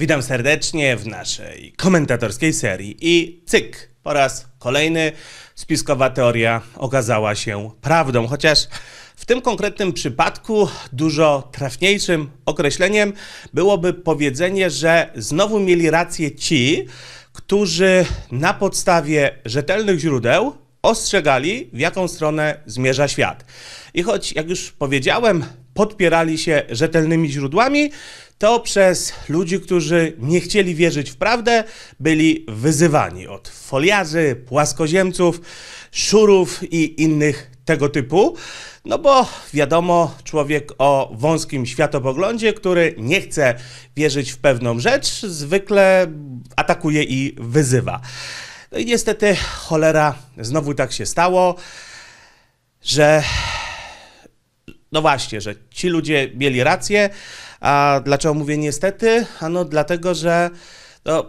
Witam serdecznie w naszej komentatorskiej serii i cyk, po raz kolejny spiskowa teoria okazała się prawdą, chociaż w tym konkretnym przypadku dużo trafniejszym określeniem byłoby powiedzenie, że znowu mieli rację ci, którzy na podstawie rzetelnych źródeł ostrzegali, w jaką stronę zmierza świat. I choć, jak już powiedziałem, podpierali się rzetelnymi źródłami, to przez ludzi, którzy nie chcieli wierzyć w prawdę, byli wyzywani od foliarzy, płaskoziemców, szurów i innych tego typu. No bo wiadomo, człowiek o wąskim światopoglądzie, który nie chce wierzyć w pewną rzecz, zwykle atakuje i wyzywa. No i niestety cholera, znowu tak się stało, że no właśnie, że ci ludzie mieli rację, a dlaczego mówię niestety? Ano dlatego, że, no,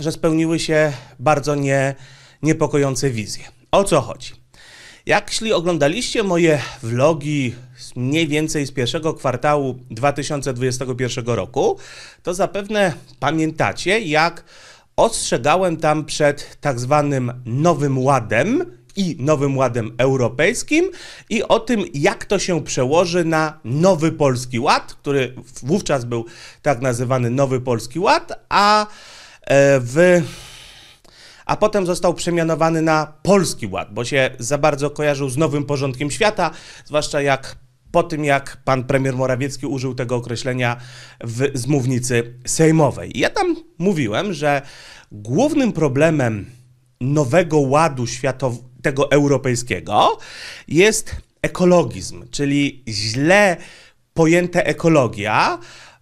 że spełniły się bardzo nie, niepokojące wizje. O co chodzi? Jak jeśli oglądaliście moje vlogi mniej więcej z pierwszego kwartału 2021 roku, to zapewne pamiętacie, jak ostrzegałem tam przed tak zwanym Nowym Ładem, i Nowym Ładem Europejskim i o tym, jak to się przełoży na Nowy Polski Ład, który wówczas był tak nazywany Nowy Polski Ład, a e, w a potem został przemianowany na Polski Ład, bo się za bardzo kojarzył z nowym porządkiem świata, zwłaszcza jak po tym, jak pan premier Morawiecki użył tego określenia w, zmównicy sejmowej. ja tam mówiłem, że głównym problemem nowego ładu światow- tego europejskiego jest ekologizm, czyli źle pojęte ekologia,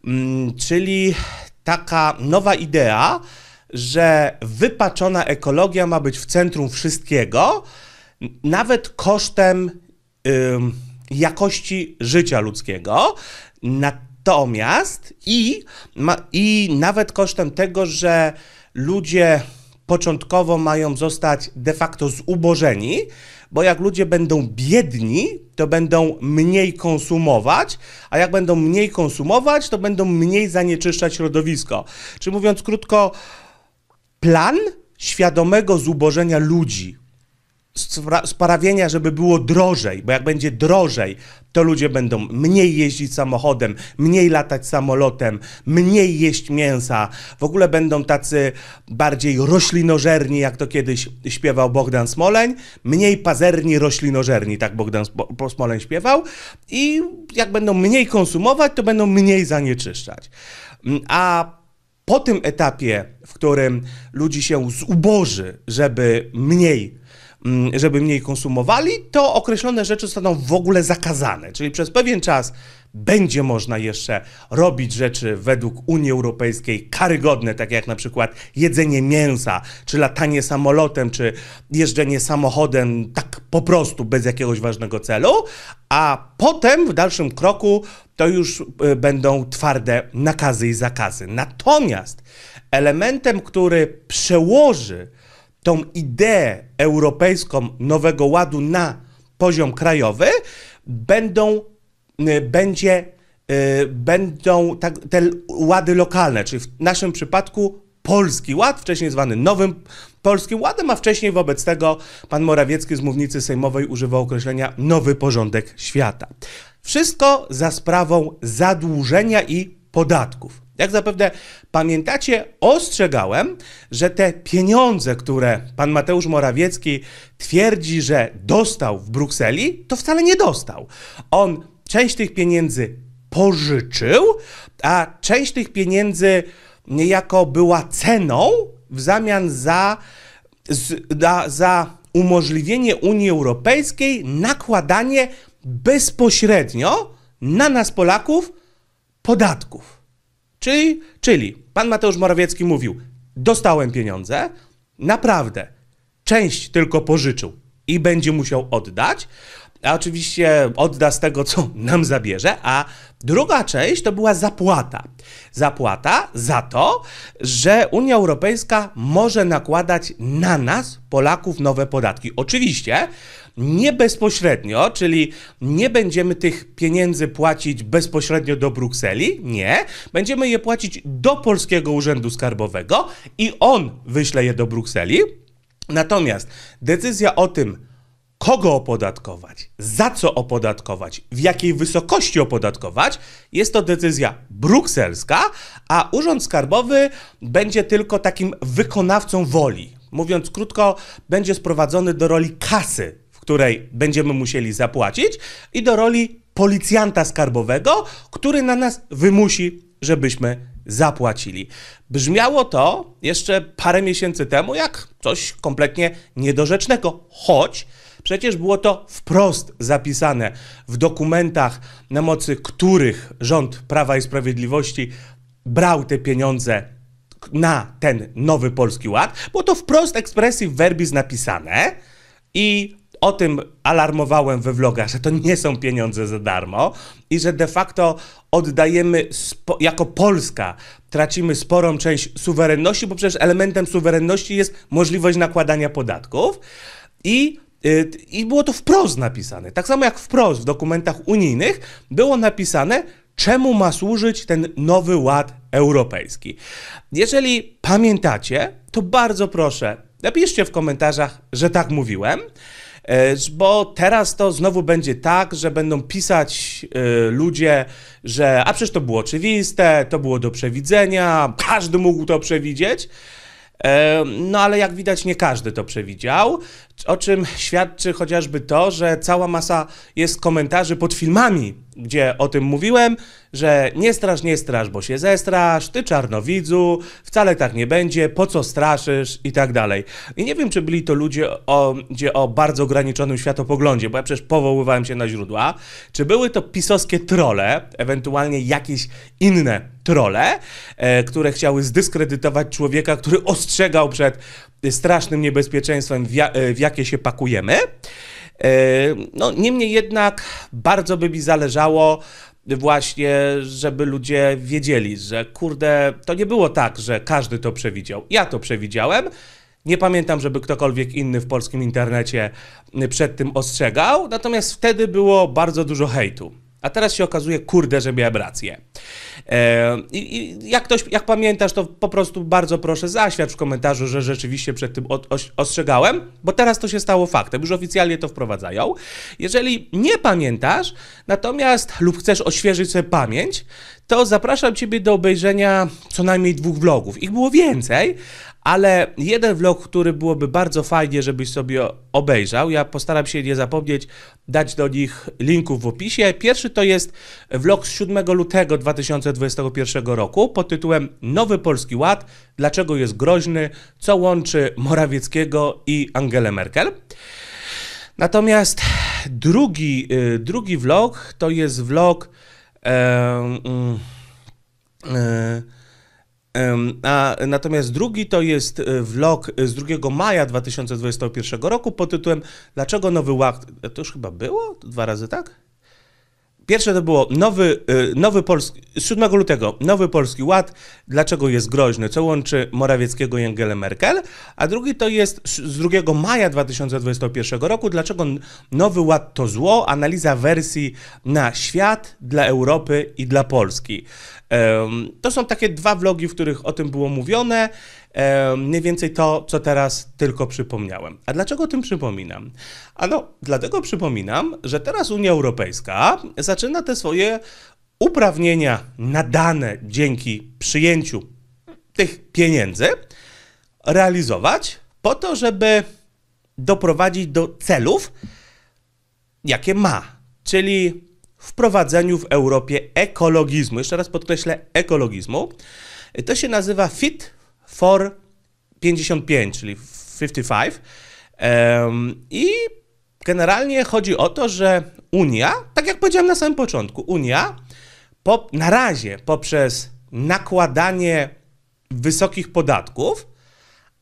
mm, czyli taka nowa idea, że wypaczona ekologia ma być w centrum wszystkiego, nawet kosztem jakości życia ludzkiego. Natomiast i, ma, i nawet kosztem tego, że ludzie początkowo mają zostać de facto zubożeni, bo jak ludzie będą biedni, to będą mniej konsumować, a jak będą mniej konsumować, to będą mniej zanieczyszczać środowisko. Czy mówiąc krótko, plan świadomego zubożenia ludzi, sprawienia, żeby było drożej, bo jak będzie drożej, to ludzie będą mniej jeździć samochodem, mniej latać samolotem, mniej jeść mięsa, w ogóle będą tacy bardziej roślinożerni, jak to kiedyś śpiewał Bogdan Smoleń, mniej pazerni roślinożerni, tak Bogdan Smoleń śpiewał i jak będą mniej konsumować, to będą mniej zanieczyszczać. Mm, a po tym etapie, w którym ludzi się zuboży, żeby mniej Mm, żeby mniej konsumowali, to określone rzeczy zostaną w ogóle zakazane. Czyli przez pewien czas będzie można jeszcze robić rzeczy według Unii Europejskiej karygodne, takie jak na przykład jedzenie mięsa, czy latanie samolotem, czy jeżdżenie samochodem tak po prostu, bez jakiegoś ważnego celu, a potem w dalszym kroku to już y, będą twarde nakazy i zakazy. Natomiast elementem, który przełoży tą ideę europejską nowego ładu na poziom krajowy, będą, y, będzie, y, będą tak, te łady lokalne, czyli w naszym przypadku Polski Ład, wcześniej zwany Nowym Polskim Ładem, a wcześniej wobec tego pan Morawiecki z mównicy sejmowej używał określenia nowy porządek świata. Wszystko za sprawą zadłużenia i podatków. Jak zapewne pamiętacie, ostrzegałem, że te pieniądze, które pan Mateusz Morawiecki twierdzi, że dostał w Brukseli, to wcale nie dostał. On część tych pieniędzy pożyczył, a część tych pieniędzy niejako była ceną w zamian za, za, za umożliwienie Unii Europejskiej nakładanie bezpośrednio na nas Polaków podatków. Czyli, czyli pan Mateusz Morawiecki mówił: Dostałem pieniądze, naprawdę, część tylko pożyczył i będzie musiał oddać a oczywiście odda z tego, co nam zabierze, a druga część to była zapłata. Zapłata za to, że Unia Europejska może nakładać na nas, Polaków, nowe podatki. Oczywiście nie bezpośrednio, czyli nie będziemy tych pieniędzy płacić bezpośrednio do Brukseli, nie, będziemy je płacić do polskiego urzędu skarbowego i on wyśle je do Brukseli. Natomiast decyzja o tym, kogo opodatkować, za co opodatkować, w jakiej wysokości opodatkować, jest to decyzja brukselska, a Urząd Skarbowy będzie tylko takim wykonawcą woli. Mówiąc krótko, będzie sprowadzony do roli kasy, w której będziemy musieli zapłacić, i do roli policjanta skarbowego, który na nas wymusi, żebyśmy zapłacili. Brzmiało to jeszcze parę miesięcy temu jak coś kompletnie niedorzecznego, choć Przecież było to wprost zapisane w dokumentach, na mocy których rząd Prawa i Sprawiedliwości brał te pieniądze na ten nowy polski ład. Było to wprost ekspresji verbis napisane i o tym alarmowałem we vlogach, że to nie są pieniądze za darmo i że de facto oddajemy, jako Polska, tracimy sporą część suwerenności, bo przecież elementem suwerenności jest możliwość nakładania podatków i Y, I było to wprost napisane. Tak samo jak wprost w dokumentach unijnych było napisane, czemu ma służyć ten nowy ład europejski. Jeżeli pamiętacie, to bardzo proszę, napiszcie w komentarzach, że tak mówiłem. Y, bo teraz to znowu będzie tak, że będą pisać y, ludzie, że a przecież to było oczywiste, to było do przewidzenia, każdy mógł to przewidzieć. E, no ale jak widać, nie każdy to przewidział o czym świadczy chociażby to, że cała masa jest komentarzy pod filmami, gdzie o tym mówiłem, że nie strasz, nie strasz, bo się zestrasz, ty czarnowidzu, wcale tak nie będzie, po co straszysz i tak dalej. I nie wiem, czy byli to ludzie o, gdzie o bardzo ograniczonym światopoglądzie, bo ja przecież powoływałem się na źródła, czy były to pisowskie trole, ewentualnie jakieś inne trole, e, które chciały zdyskredytować człowieka, który ostrzegał przed strasznym niebezpieczeństwem, w, ja, e, w jakie się pakujemy. E, no, niemniej jednak bardzo by mi zależało właśnie, żeby ludzie wiedzieli, że kurde, to nie było tak, że każdy to przewidział. Ja to przewidziałem. Nie pamiętam, żeby ktokolwiek inny w polskim internecie przed tym ostrzegał, natomiast wtedy było bardzo dużo hejtu. A teraz się okazuje, kurde, że miałem rację. E, I, i jak, ktoś, jak pamiętasz, to po prostu bardzo proszę zaświadcz w komentarzu, że rzeczywiście przed tym od, ostrzegałem, bo teraz to się stało faktem, już oficjalnie to wprowadzają. Jeżeli nie pamiętasz, natomiast lub chcesz odświeżyć sobie pamięć, to zapraszam Ciebie do obejrzenia co najmniej dwóch vlogów. Ich było więcej, ale jeden vlog, który byłoby bardzo fajnie, żebyś sobie obejrzał. Ja postaram się nie zapomnieć dać do nich linków w opisie. Pierwszy to jest vlog z 7 lutego 2021 roku pod tytułem Nowy Polski Ład. Dlaczego jest groźny? Co łączy Morawieckiego i Angelę Merkel? Natomiast drugi, y, drugi vlog to jest vlog. Mm, y, a, natomiast drugi to jest e, vlog z 2 maja 2021 roku pod tytułem Dlaczego nowy ład... E, to już chyba było? Dwa razy tak? Pierwsze to było nowy, y, nowy polski, 7 lutego, nowy polski ład, dlaczego jest groźny, co łączy Morawieckiego i Angela Merkel, a drugi to jest z 2 maja 2021 roku, dlaczego nowy ład to zło, analiza wersji na świat, dla Europy i dla Polski. To są takie dwa vlogi, w których o tym było mówione. E, mniej więcej to, co teraz tylko przypomniałem. A dlaczego o tym przypominam? Ano, dlatego przypominam, że teraz Unia Europejska zaczyna te swoje uprawnienia nadane dzięki przyjęciu tych pieniędzy realizować po to, żeby doprowadzić do celów, jakie ma, czyli wprowadzeniu w Europie ekologizmu. Jeszcze raz podkreślę ekologizmu. To się nazywa Fit for 55, czyli 55. I generalnie chodzi o to, że Unia, tak jak powiedziałem na samym początku, Unia po, na razie poprzez nakładanie wysokich podatków,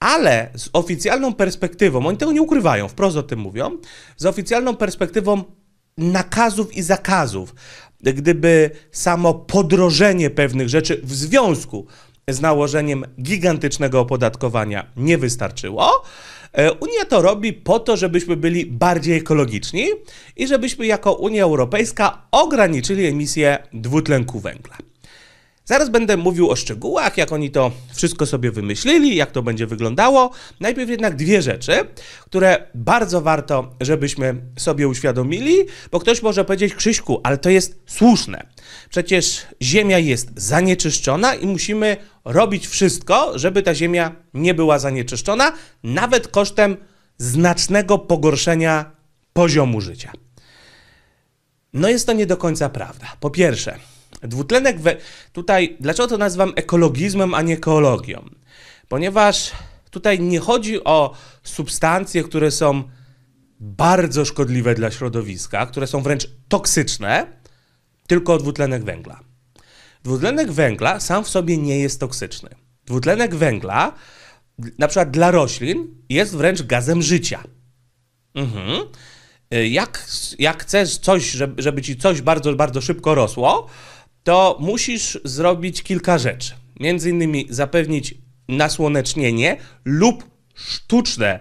ale z oficjalną perspektywą, oni tego nie ukrywają, wprost o tym mówią, z oficjalną perspektywą nakazów i zakazów, gdyby samo podrożenie pewnych rzeczy w związku z nałożeniem gigantycznego opodatkowania nie wystarczyło. E, Unia to robi po to, żebyśmy byli bardziej ekologiczni i żebyśmy jako Unia Europejska ograniczyli emisję dwutlenku węgla. Zaraz będę mówił o szczegółach, jak oni to wszystko sobie wymyślili, jak to będzie wyglądało. Najpierw jednak dwie rzeczy, które bardzo warto, żebyśmy sobie uświadomili, bo ktoś może powiedzieć, Krzyśku, ale to jest słuszne. Przecież ziemia jest zanieczyszczona i musimy robić wszystko, żeby ta ziemia nie była zanieczyszczona, nawet kosztem znacznego pogorszenia poziomu życia. No jest to nie do końca prawda. Po pierwsze, Dwutlenek, we... tutaj, dlaczego to nazywam ekologizmem, a nie ekologią? Ponieważ tutaj nie chodzi o substancje, które są bardzo szkodliwe dla środowiska, które są wręcz toksyczne, tylko o dwutlenek węgla. Dwutlenek węgla sam w sobie nie jest toksyczny. Dwutlenek węgla, na przykład dla roślin, jest wręcz gazem życia. Mhm. Y, jak, jak chcesz coś, żeby, żeby ci coś bardzo, bardzo szybko rosło, to musisz zrobić kilka rzeczy. Między innymi zapewnić nasłonecznienie lub sztuczne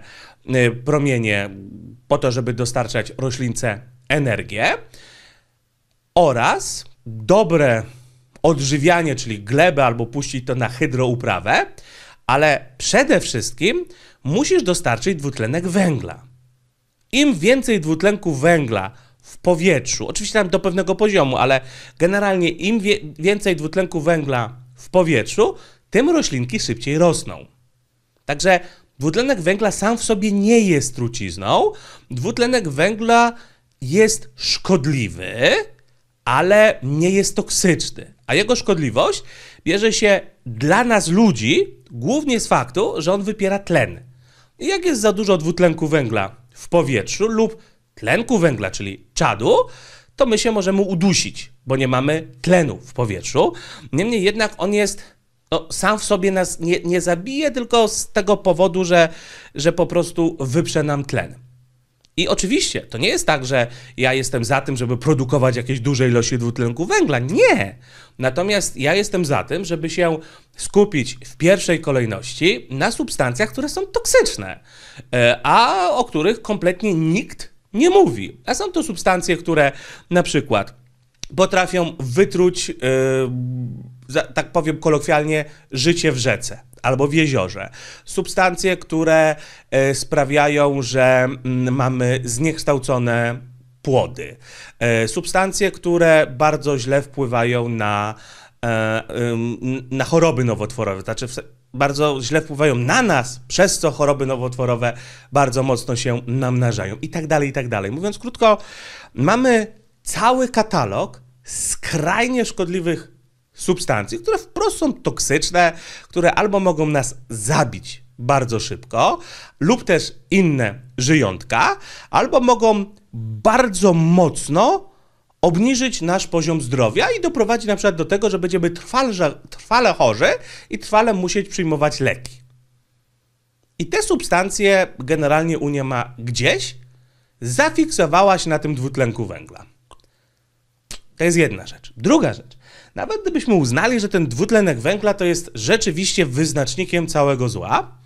y, promienie po to, żeby dostarczać roślince energię oraz dobre odżywianie, czyli glebę albo puścić to na hydrouprawę, ale przede wszystkim musisz dostarczyć dwutlenek węgla. Im więcej dwutlenku węgla w powietrzu. Oczywiście tam do pewnego poziomu, ale generalnie im wie, więcej dwutlenku węgla w powietrzu, tym roślinki szybciej rosną. Także dwutlenek węgla sam w sobie nie jest trucizną. Dwutlenek węgla jest szkodliwy, ale nie jest toksyczny. A jego szkodliwość bierze się dla nas ludzi głównie z faktu, że on wypiera tlen. I jak jest za dużo dwutlenku węgla w powietrzu lub tlenku węgla, czyli czadu, to my się możemy udusić, bo nie mamy tlenu w powietrzu. Niemniej jednak on jest, no, sam w sobie nas nie, nie zabije, tylko z tego powodu, że, że po prostu wyprze nam tlen. I oczywiście to nie jest tak, że ja jestem za tym, żeby produkować jakieś duże ilości dwutlenku węgla. Nie. Natomiast ja jestem za tym, żeby się skupić w pierwszej kolejności na substancjach, które są toksyczne, e, a o których kompletnie nikt nie mówi. A są to substancje, które na przykład potrafią wytruć, yy, za, tak powiem kolokwialnie, życie w rzece albo w jeziorze. Substancje, które yy, sprawiają, że yy, mamy zniekształcone płody. Y, substancje, które bardzo źle wpływają na e, na choroby nowotworowe. Znaczy, bardzo źle wpływają na nas, przez co choroby nowotworowe bardzo mocno się namnażają i tak dalej, i tak dalej. Mówiąc krótko, mamy cały katalog skrajnie szkodliwych substancji, które wprost są toksyczne, które albo mogą nas zabić bardzo szybko, lub też inne żyjątka, albo mogą bardzo mocno obniżyć nasz poziom zdrowia i doprowadzi na przykład do tego, że będziemy trwale, trwale chorzy i trwale musieć przyjmować leki. I te substancje generalnie Unia ma gdzieś, zafiksowała się na tym dwutlenku węgla. To jest jedna rzecz. Druga rzecz. Nawet gdybyśmy uznali, że ten dwutlenek węgla to jest rzeczywiście wyznacznikiem całego zła,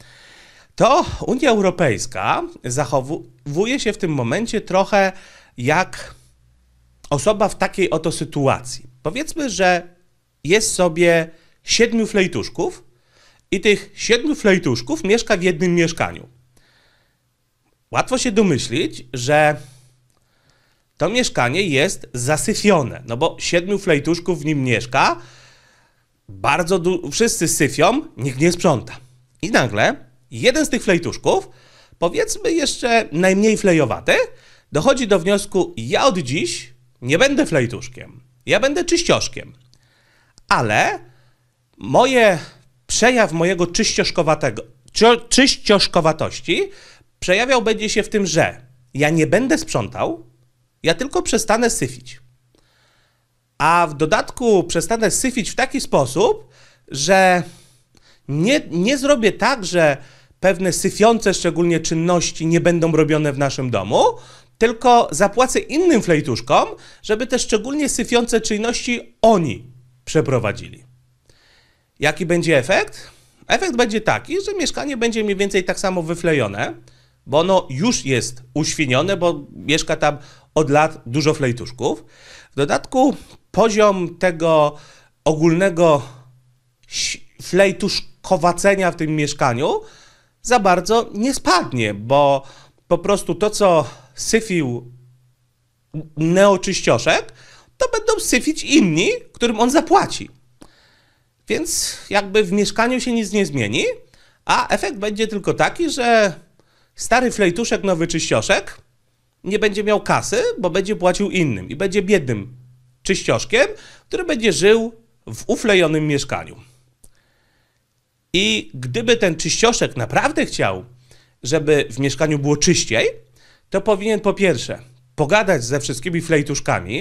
to Unia Europejska zachowuje się w tym momencie trochę jak osoba w takiej oto sytuacji. Powiedzmy, że jest sobie siedmiu flejtuszków i tych siedmiu flejtuszków mieszka w jednym mieszkaniu. Łatwo się domyślić, że to mieszkanie jest zasyfione, no bo siedmiu flejtuszków w nim mieszka, bardzo wszyscy syfią, nikt nie sprząta. I nagle jeden z tych flejtuszków, powiedzmy jeszcze najmniej flejowaty, dochodzi do wniosku, ja od dziś nie będę flejtuszkiem, ja będę czyścioszkiem. Ale moje, przejaw mojego czyścioszkowatego, czy, czyścioszkowatości przejawiał będzie się w tym, że ja nie będę sprzątał, ja tylko przestanę syfić. A w dodatku przestanę syfić w taki sposób, że nie, nie zrobię tak, że pewne syfiące szczególnie czynności nie będą robione w naszym domu, tylko zapłacę innym flejtuszkom, żeby te szczególnie syfiące czynności oni przeprowadzili. Jaki będzie efekt? Efekt będzie taki, że mieszkanie będzie mniej więcej tak samo wyflejone, bo ono już jest uświnione, bo mieszka tam od lat dużo flejtuszków. W dodatku poziom tego ogólnego flejtuszkowacenia w tym mieszkaniu za bardzo nie spadnie, bo po prostu to, co syfił neoczyścioszek, to będą syfić inni, którym on zapłaci. Więc jakby w mieszkaniu się nic nie zmieni, a efekt będzie tylko taki, że stary flejtuszek, nowy czyścioszek nie będzie miał kasy, bo będzie płacił innym i będzie biednym czyścioszkiem, który będzie żył w uflejonym mieszkaniu. I gdyby ten czyścioszek naprawdę chciał, żeby w mieszkaniu było czyściej, to powinien po pierwsze pogadać ze wszystkimi flejtuszkami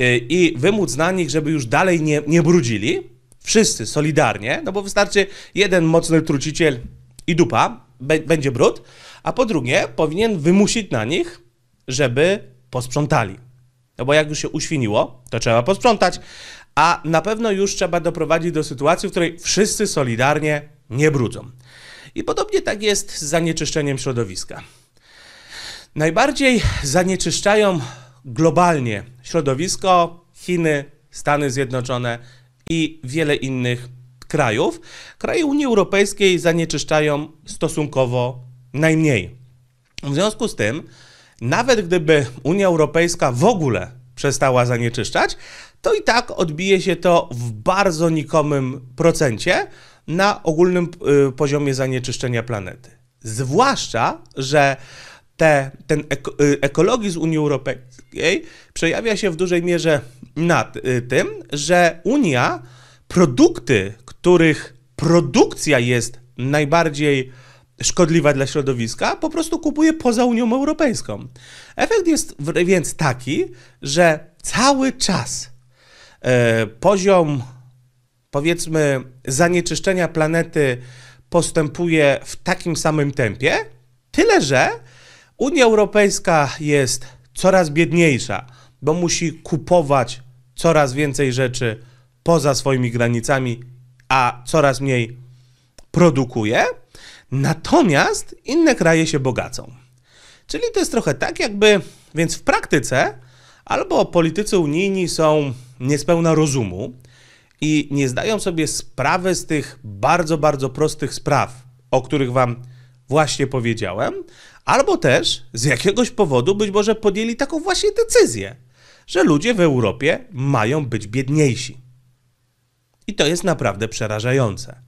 y, i wymóc na nich, żeby już dalej nie, nie brudzili. Wszyscy solidarnie, no bo wystarczy jeden mocny truciciel i dupa, będzie brud. A po drugie, powinien wymusić na nich, żeby posprzątali. No bo jak już się uświniło, to trzeba posprzątać. A na pewno już trzeba doprowadzić do sytuacji, w której wszyscy solidarnie nie brudzą. I podobnie tak jest z zanieczyszczeniem środowiska. Najbardziej zanieczyszczają globalnie środowisko Chiny, Stany Zjednoczone i wiele innych krajów. Kraje Unii Europejskiej zanieczyszczają stosunkowo najmniej. W związku z tym, nawet gdyby Unia Europejska w ogóle przestała zanieczyszczać, to i tak odbije się to w bardzo nikomym procencie na ogólnym y, poziomie zanieczyszczenia planety. Zwłaszcza, że te, ten y, ekologizm Unii Europejskiej przejawia się w dużej mierze na y, tym, że Unia produkty, których produkcja jest najbardziej szkodliwa dla środowiska, po prostu kupuje poza Unią Europejską. Efekt jest więc taki, że cały czas y, poziom powiedzmy zanieczyszczenia planety postępuje w takim samym tempie, tyle że Unia Europejska jest coraz biedniejsza, bo musi kupować coraz więcej rzeczy poza swoimi granicami, a coraz mniej produkuje. Natomiast inne kraje się bogacą. Czyli to jest trochę tak, jakby, więc w praktyce albo politycy unijni są niespełna rozumu i nie zdają sobie sprawy z tych bardzo, bardzo prostych spraw, o których Wam właśnie powiedziałem, Albo też z jakiegoś powodu być może podjęli taką właśnie decyzję, że ludzie w Europie mają być biedniejsi. I to jest naprawdę przerażające.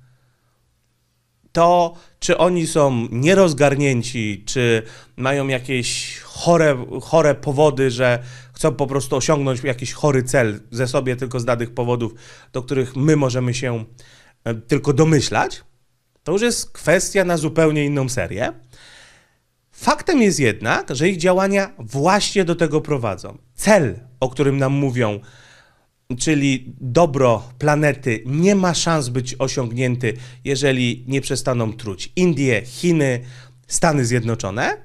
To, czy oni są nierozgarnięci, czy mają jakieś chore, chore powody, że chcą po prostu osiągnąć jakiś chory cel ze sobie tylko z danych powodów, do których my możemy się e, tylko domyślać, to już jest kwestia na zupełnie inną serię. Faktem jest jednak, że ich działania właśnie do tego prowadzą. Cel, o którym nam mówią, czyli dobro planety, nie ma szans być osiągnięty, jeżeli nie przestaną truć Indie, Chiny, Stany Zjednoczone.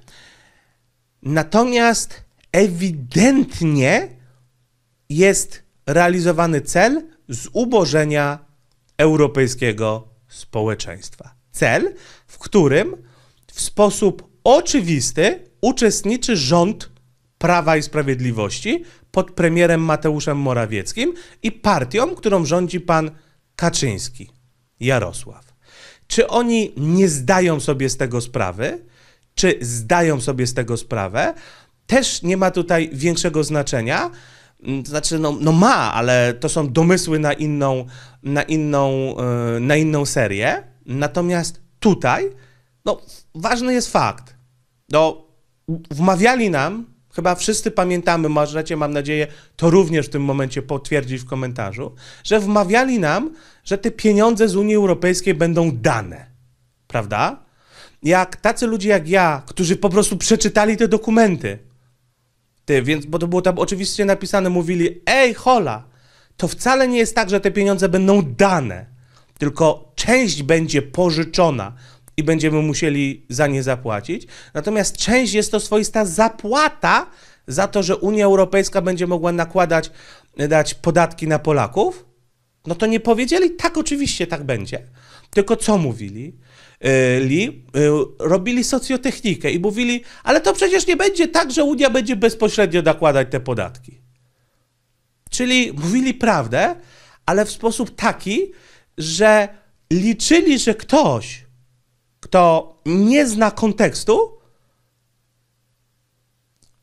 Natomiast ewidentnie jest realizowany cel zubożenia europejskiego społeczeństwa. Cel, w którym w sposób oczywisty uczestniczy rząd Prawa i Sprawiedliwości pod premierem Mateuszem Morawieckim i partią, którą rządzi pan Kaczyński, Jarosław. Czy oni nie zdają sobie z tego sprawy? Czy zdają sobie z tego sprawę? Też nie ma tutaj większego znaczenia. Mm, znaczy, no, no ma, ale to są domysły na inną, na inną, e, na inną serię. Natomiast tutaj, no, ważny jest fakt no, wmawiali nam, chyba wszyscy pamiętamy, możecie, mam nadzieję, to również w tym momencie potwierdzić w komentarzu, że wmawiali nam, że te pieniądze z Unii Europejskiej będą dane. Prawda? Jak tacy ludzie jak ja, którzy po prostu przeczytali te dokumenty, ty, więc, bo to było tam oczywiście napisane, mówili, ej, hola, to wcale nie jest tak, że te pieniądze będą dane, tylko część będzie pożyczona, i będziemy musieli za nie zapłacić. Natomiast część jest to swoista zapłata za to, że Unia Europejska będzie mogła nakładać dać podatki na Polaków. No to nie powiedzieli, tak oczywiście tak będzie. Tylko co mówili? Y, li, y, robili socjotechnikę i mówili, ale to przecież nie będzie tak, że Unia będzie bezpośrednio nakładać te podatki. Czyli mówili prawdę, ale w sposób taki, że liczyli, że ktoś kto nie zna kontekstu,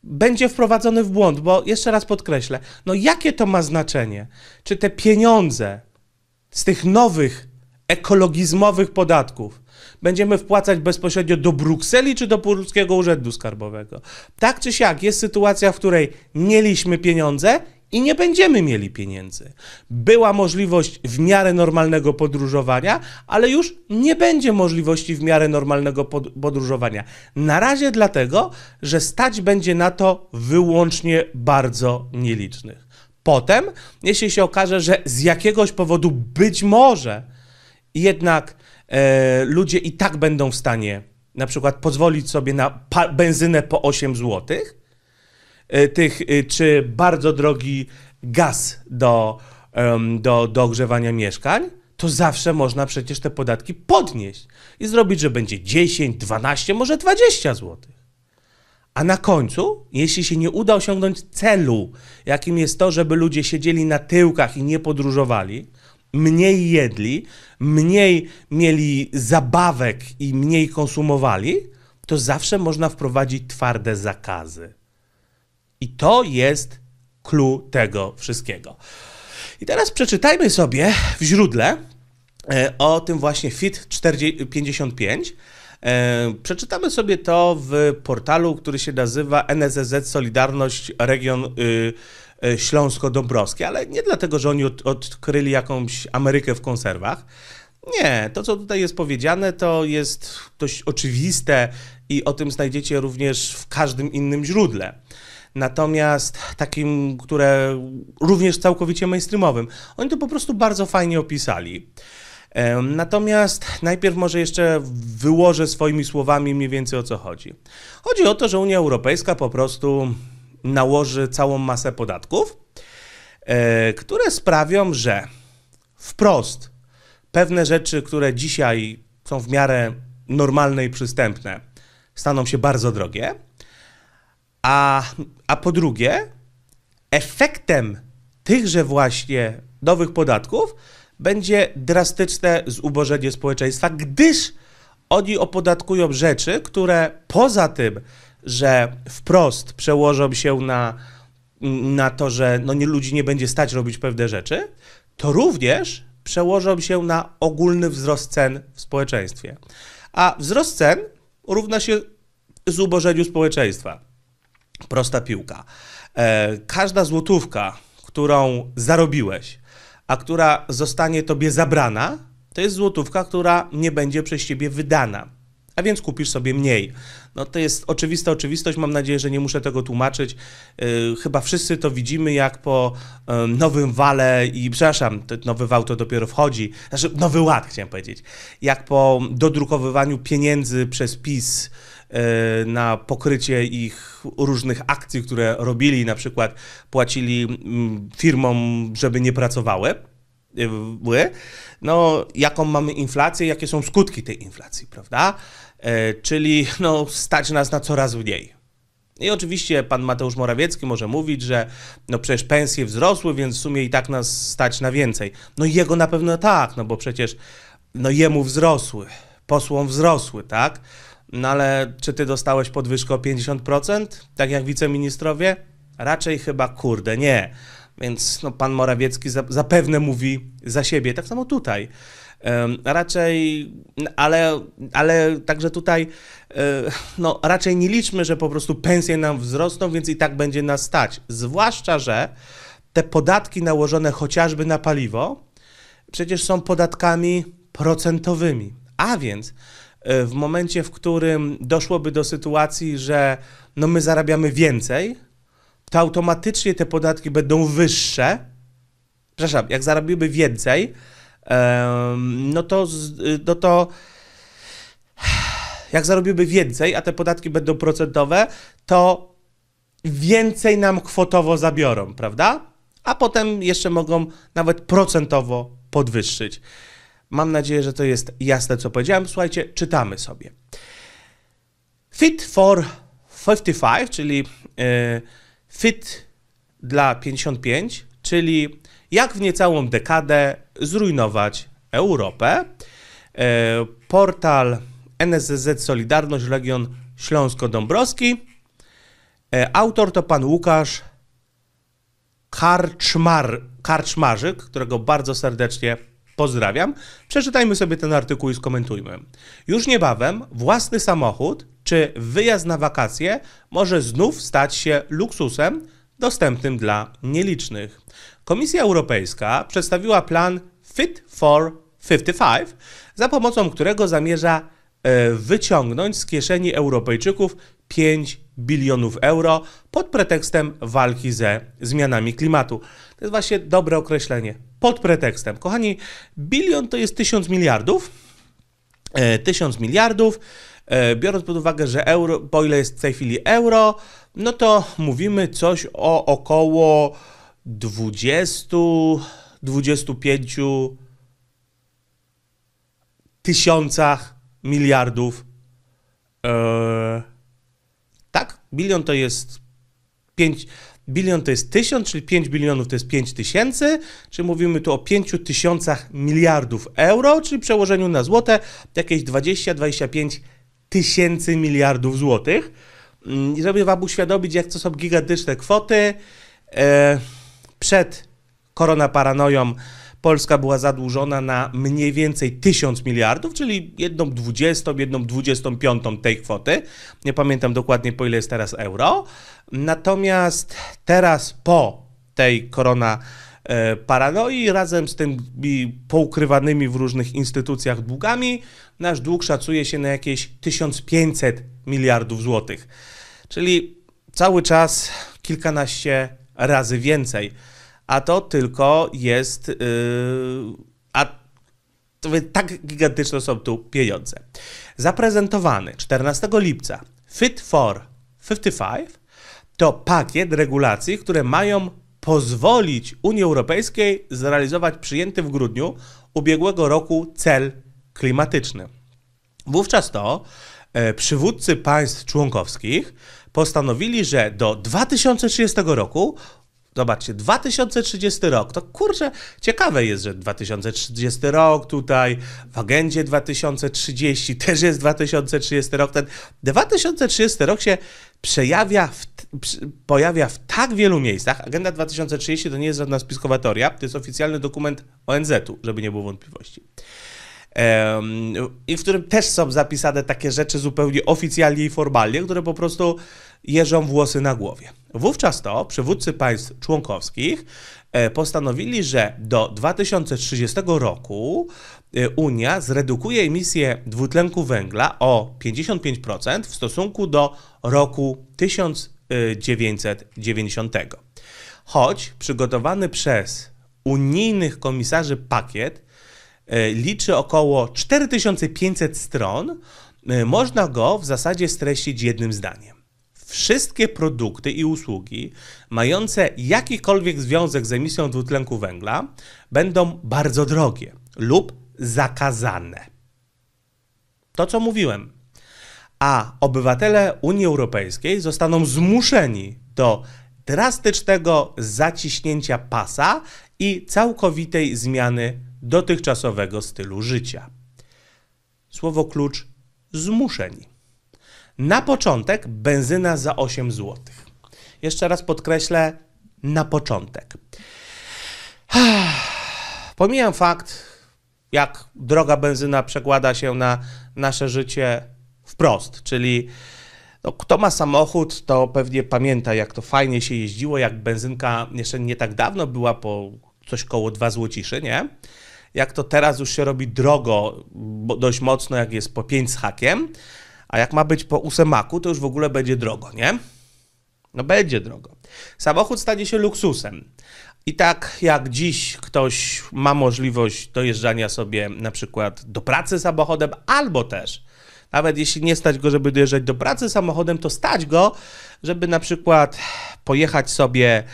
będzie wprowadzony w błąd, bo jeszcze raz podkreślę, no jakie to ma znaczenie? Czy te pieniądze z tych nowych ekologizmowych podatków będziemy wpłacać bezpośrednio do Brukseli czy do Polskiego Urzędu Skarbowego? Tak czy siak jest sytuacja, w której mieliśmy pieniądze i nie będziemy mieli pieniędzy. Była możliwość w miarę normalnego podróżowania, ale już nie będzie możliwości w miarę normalnego podróżowania. Na razie dlatego, że stać będzie na to wyłącznie bardzo nielicznych. Potem, jeśli się okaże, że z jakiegoś powodu być może jednak e, ludzie i tak będą w stanie na przykład pozwolić sobie na benzynę po 8 złotych, E, tych, e, czy bardzo drogi gaz do, do, do ogrzewania mieszkań, to zawsze można przecież te podatki podnieść i zrobić, że będzie 10, 12, może 20 zł. A na końcu, jeśli się nie uda osiągnąć celu, jakim jest to, żeby ludzie siedzieli na tyłkach i nie podróżowali, mniej jedli, mniej mieli zabawek i mniej konsumowali, to zawsze można wprowadzić twarde zakazy. I to jest clue tego wszystkiego. I teraz przeczytajmy sobie w źródle e, o tym właśnie FIT 55. E, przeczytamy sobie to w portalu, który się nazywa NZZ Solidarność Region y, y, Śląsko-Dąbrowski, ale nie dlatego, że oni odkryli jakąś Amerykę w konserwach. Nie, to co tutaj jest powiedziane, to jest dość oczywiste i o tym znajdziecie również w każdym innym źródle natomiast takim, które również całkowicie mainstreamowym. Oni to po prostu bardzo fajnie opisali. Natomiast najpierw może jeszcze wyłożę swoimi słowami mniej więcej o co chodzi. Chodzi o to, że Unia Europejska po prostu nałoży całą masę podatków, e, które sprawią, że wprost pewne rzeczy, które dzisiaj są w miarę normalne i przystępne, staną się bardzo drogie a, a po drugie, efektem tychże właśnie nowych podatków będzie drastyczne zubożenie społeczeństwa, gdyż oni opodatkują rzeczy, które poza tym, że wprost przełożą się na, na to, że no nie, ludzi nie będzie stać robić pewne rzeczy, to również przełożą się na ogólny wzrost cen w społeczeństwie. A wzrost cen równa się zubożeniu społeczeństwa. Prosta piłka. E, każda złotówka, którą zarobiłeś, a która zostanie tobie zabrana, to jest złotówka, która nie będzie przez ciebie wydana. A więc kupisz sobie mniej. No to jest oczywista oczywistość, mam nadzieję, że nie muszę tego tłumaczyć. Yy, chyba wszyscy to widzimy, jak po yy, nowym wale i przepraszam, ten nowy wał to dopiero wchodzi, znaczy nowy ład chciałem powiedzieć, jak po dodrukowywaniu pieniędzy przez PiS E, na pokrycie ich różnych akcji, które robili, na przykład płacili mm, firmom, żeby nie pracowały. E, no, jaką mamy inflację, jakie są skutki tej inflacji, prawda? E, czyli no, stać nas na coraz mniej. I oczywiście pan Mateusz Morawiecki może mówić, że no przecież pensje wzrosły, więc w sumie i tak nas stać na więcej. No jego na pewno tak, no bo przecież no jemu wzrosły, posłom wzrosły, tak? No ale czy ty dostałeś podwyżkę o 50%, tak jak wiceministrowie? Raczej chyba kurde, nie. Więc no, pan Morawiecki zapewne mówi za siebie, tak samo tutaj. Raczej, ale, ale także tutaj, e, no raczej nie liczmy, że po prostu pensje nam wzrosną, więc i tak będzie nas stać. Zwłaszcza, że te podatki nałożone chociażby na paliwo, przecież są podatkami procentowymi. A więc E, w momencie, w którym doszłoby do sytuacji, że no my zarabiamy więcej, to automatycznie te podatki będą wyższe. Przepraszam, jak zarabimy więcej, no to, no to jak zarobimy więcej, a te podatki będą procentowe, to więcej nam kwotowo zabiorą, prawda? A potem jeszcze mogą nawet procentowo podwyższyć. Mam nadzieję, że to jest jasne, co powiedziałem. Słuchajcie, czytamy sobie. Fit for 55, czyli e, fit dla 55, czyli jak w niecałą dekadę zrujnować Europę. E, portal NSZ Solidarność Legion Śląsko-Dąbrowski. E, autor to pan Łukasz Karczmar, Karczmarzyk, którego bardzo serdecznie Pozdrawiam. Przeczytajmy sobie ten artykuł i skomentujmy. Już niebawem własny samochód czy wyjazd na wakacje może znów stać się luksusem dostępnym dla nielicznych. Komisja Europejska przedstawiła plan Fit for 55, za pomocą którego zamierza e, wyciągnąć z kieszeni Europejczyków 5 bilionów euro pod pretekstem walki ze zmianami klimatu. To jest właśnie dobre określenie pod pretekstem, kochani, bilion to jest tysiąc miliardów, e, tysiąc miliardów, e, biorąc pod uwagę, że euro, po ile jest w tej chwili euro, no to mówimy coś o około 20, 25 tysiącach miliardów. E, tak? Bilion to jest 5, Bilion to jest tysiąc, czyli 5 bilionów to jest 5 tysięcy, czy mówimy tu o 5 tysiącach miliardów euro, czyli przełożeniu na złote jakieś 20-25 tysięcy miliardów złotych. Mm, I żeby Wam uświadomić, jak to są gigantyczne kwoty, e, przed koronaparanoją paranoją Polska była zadłużona na mniej więcej 1000 miliardów, czyli jedną 20, jedną 25 tej kwoty. Nie pamiętam dokładnie po ile jest teraz euro. Natomiast teraz po tej korona e, paranoi razem z tymi poukrywanymi w różnych instytucjach długami nasz dług szacuje się na jakieś 1500 miliardów złotych. Czyli cały czas kilkanaście razy więcej a to tylko jest. Y, a tak gigantyczne są tu pieniądze. Zaprezentowany 14 lipca Fit for 55 to pakiet regulacji, które mają pozwolić Unii Europejskiej zrealizować przyjęty w grudniu ubiegłego roku cel klimatyczny. Wówczas to e, przywódcy państw członkowskich postanowili, że do 2030 roku Zobaczcie, 2030 rok, to kurczę, ciekawe jest, że 2030 rok tutaj, w agendzie 2030 też jest 2030 rok. Ten 2030 rok się przejawia w, pojawia w tak wielu miejscach. Agenda 2030 to nie jest żadna spiskowatoria, to jest oficjalny dokument ONZ-u, żeby nie było wątpliwości i w którym też są zapisane takie rzeczy zupełnie oficjalnie i formalnie, które po prostu jeżą włosy na głowie. Wówczas to przywódcy państw członkowskich e, postanowili, że do 2030 roku e, Unia zredukuje emisję dwutlenku węgla o 55% w stosunku do roku 1990. Choć przygotowany przez unijnych komisarzy pakiet E, liczy około 4500 stron. E, można go w zasadzie streścić jednym zdaniem. Wszystkie produkty i usługi mające jakikolwiek związek z emisją dwutlenku węgla będą bardzo drogie lub zakazane. To, co mówiłem. A obywatele Unii Europejskiej zostaną zmuszeni do drastycznego zaciśnięcia pasa i całkowitej zmiany dotychczasowego stylu życia. Słowo klucz zmuszeni. Na początek benzyna za 8 zł. Jeszcze raz podkreślę, na początek. Pomijam fakt, jak droga benzyna przekłada się na nasze życie wprost, czyli no, kto ma samochód, to pewnie pamięta, jak to fajnie się jeździło, jak benzynka jeszcze nie tak dawno była po coś koło 2 złociszy, nie? jak to teraz już się robi drogo, dość mocno, jak jest po 5 z hakiem, a jak ma być po ósemaku, to już w ogóle będzie drogo, nie? No będzie drogo. Samochód stanie się luksusem. I tak jak dziś ktoś ma możliwość dojeżdżania sobie na przykład do pracy samochodem, albo też nawet jeśli nie stać go, żeby dojeżdżać do pracy samochodem, to stać go, żeby na przykład pojechać sobie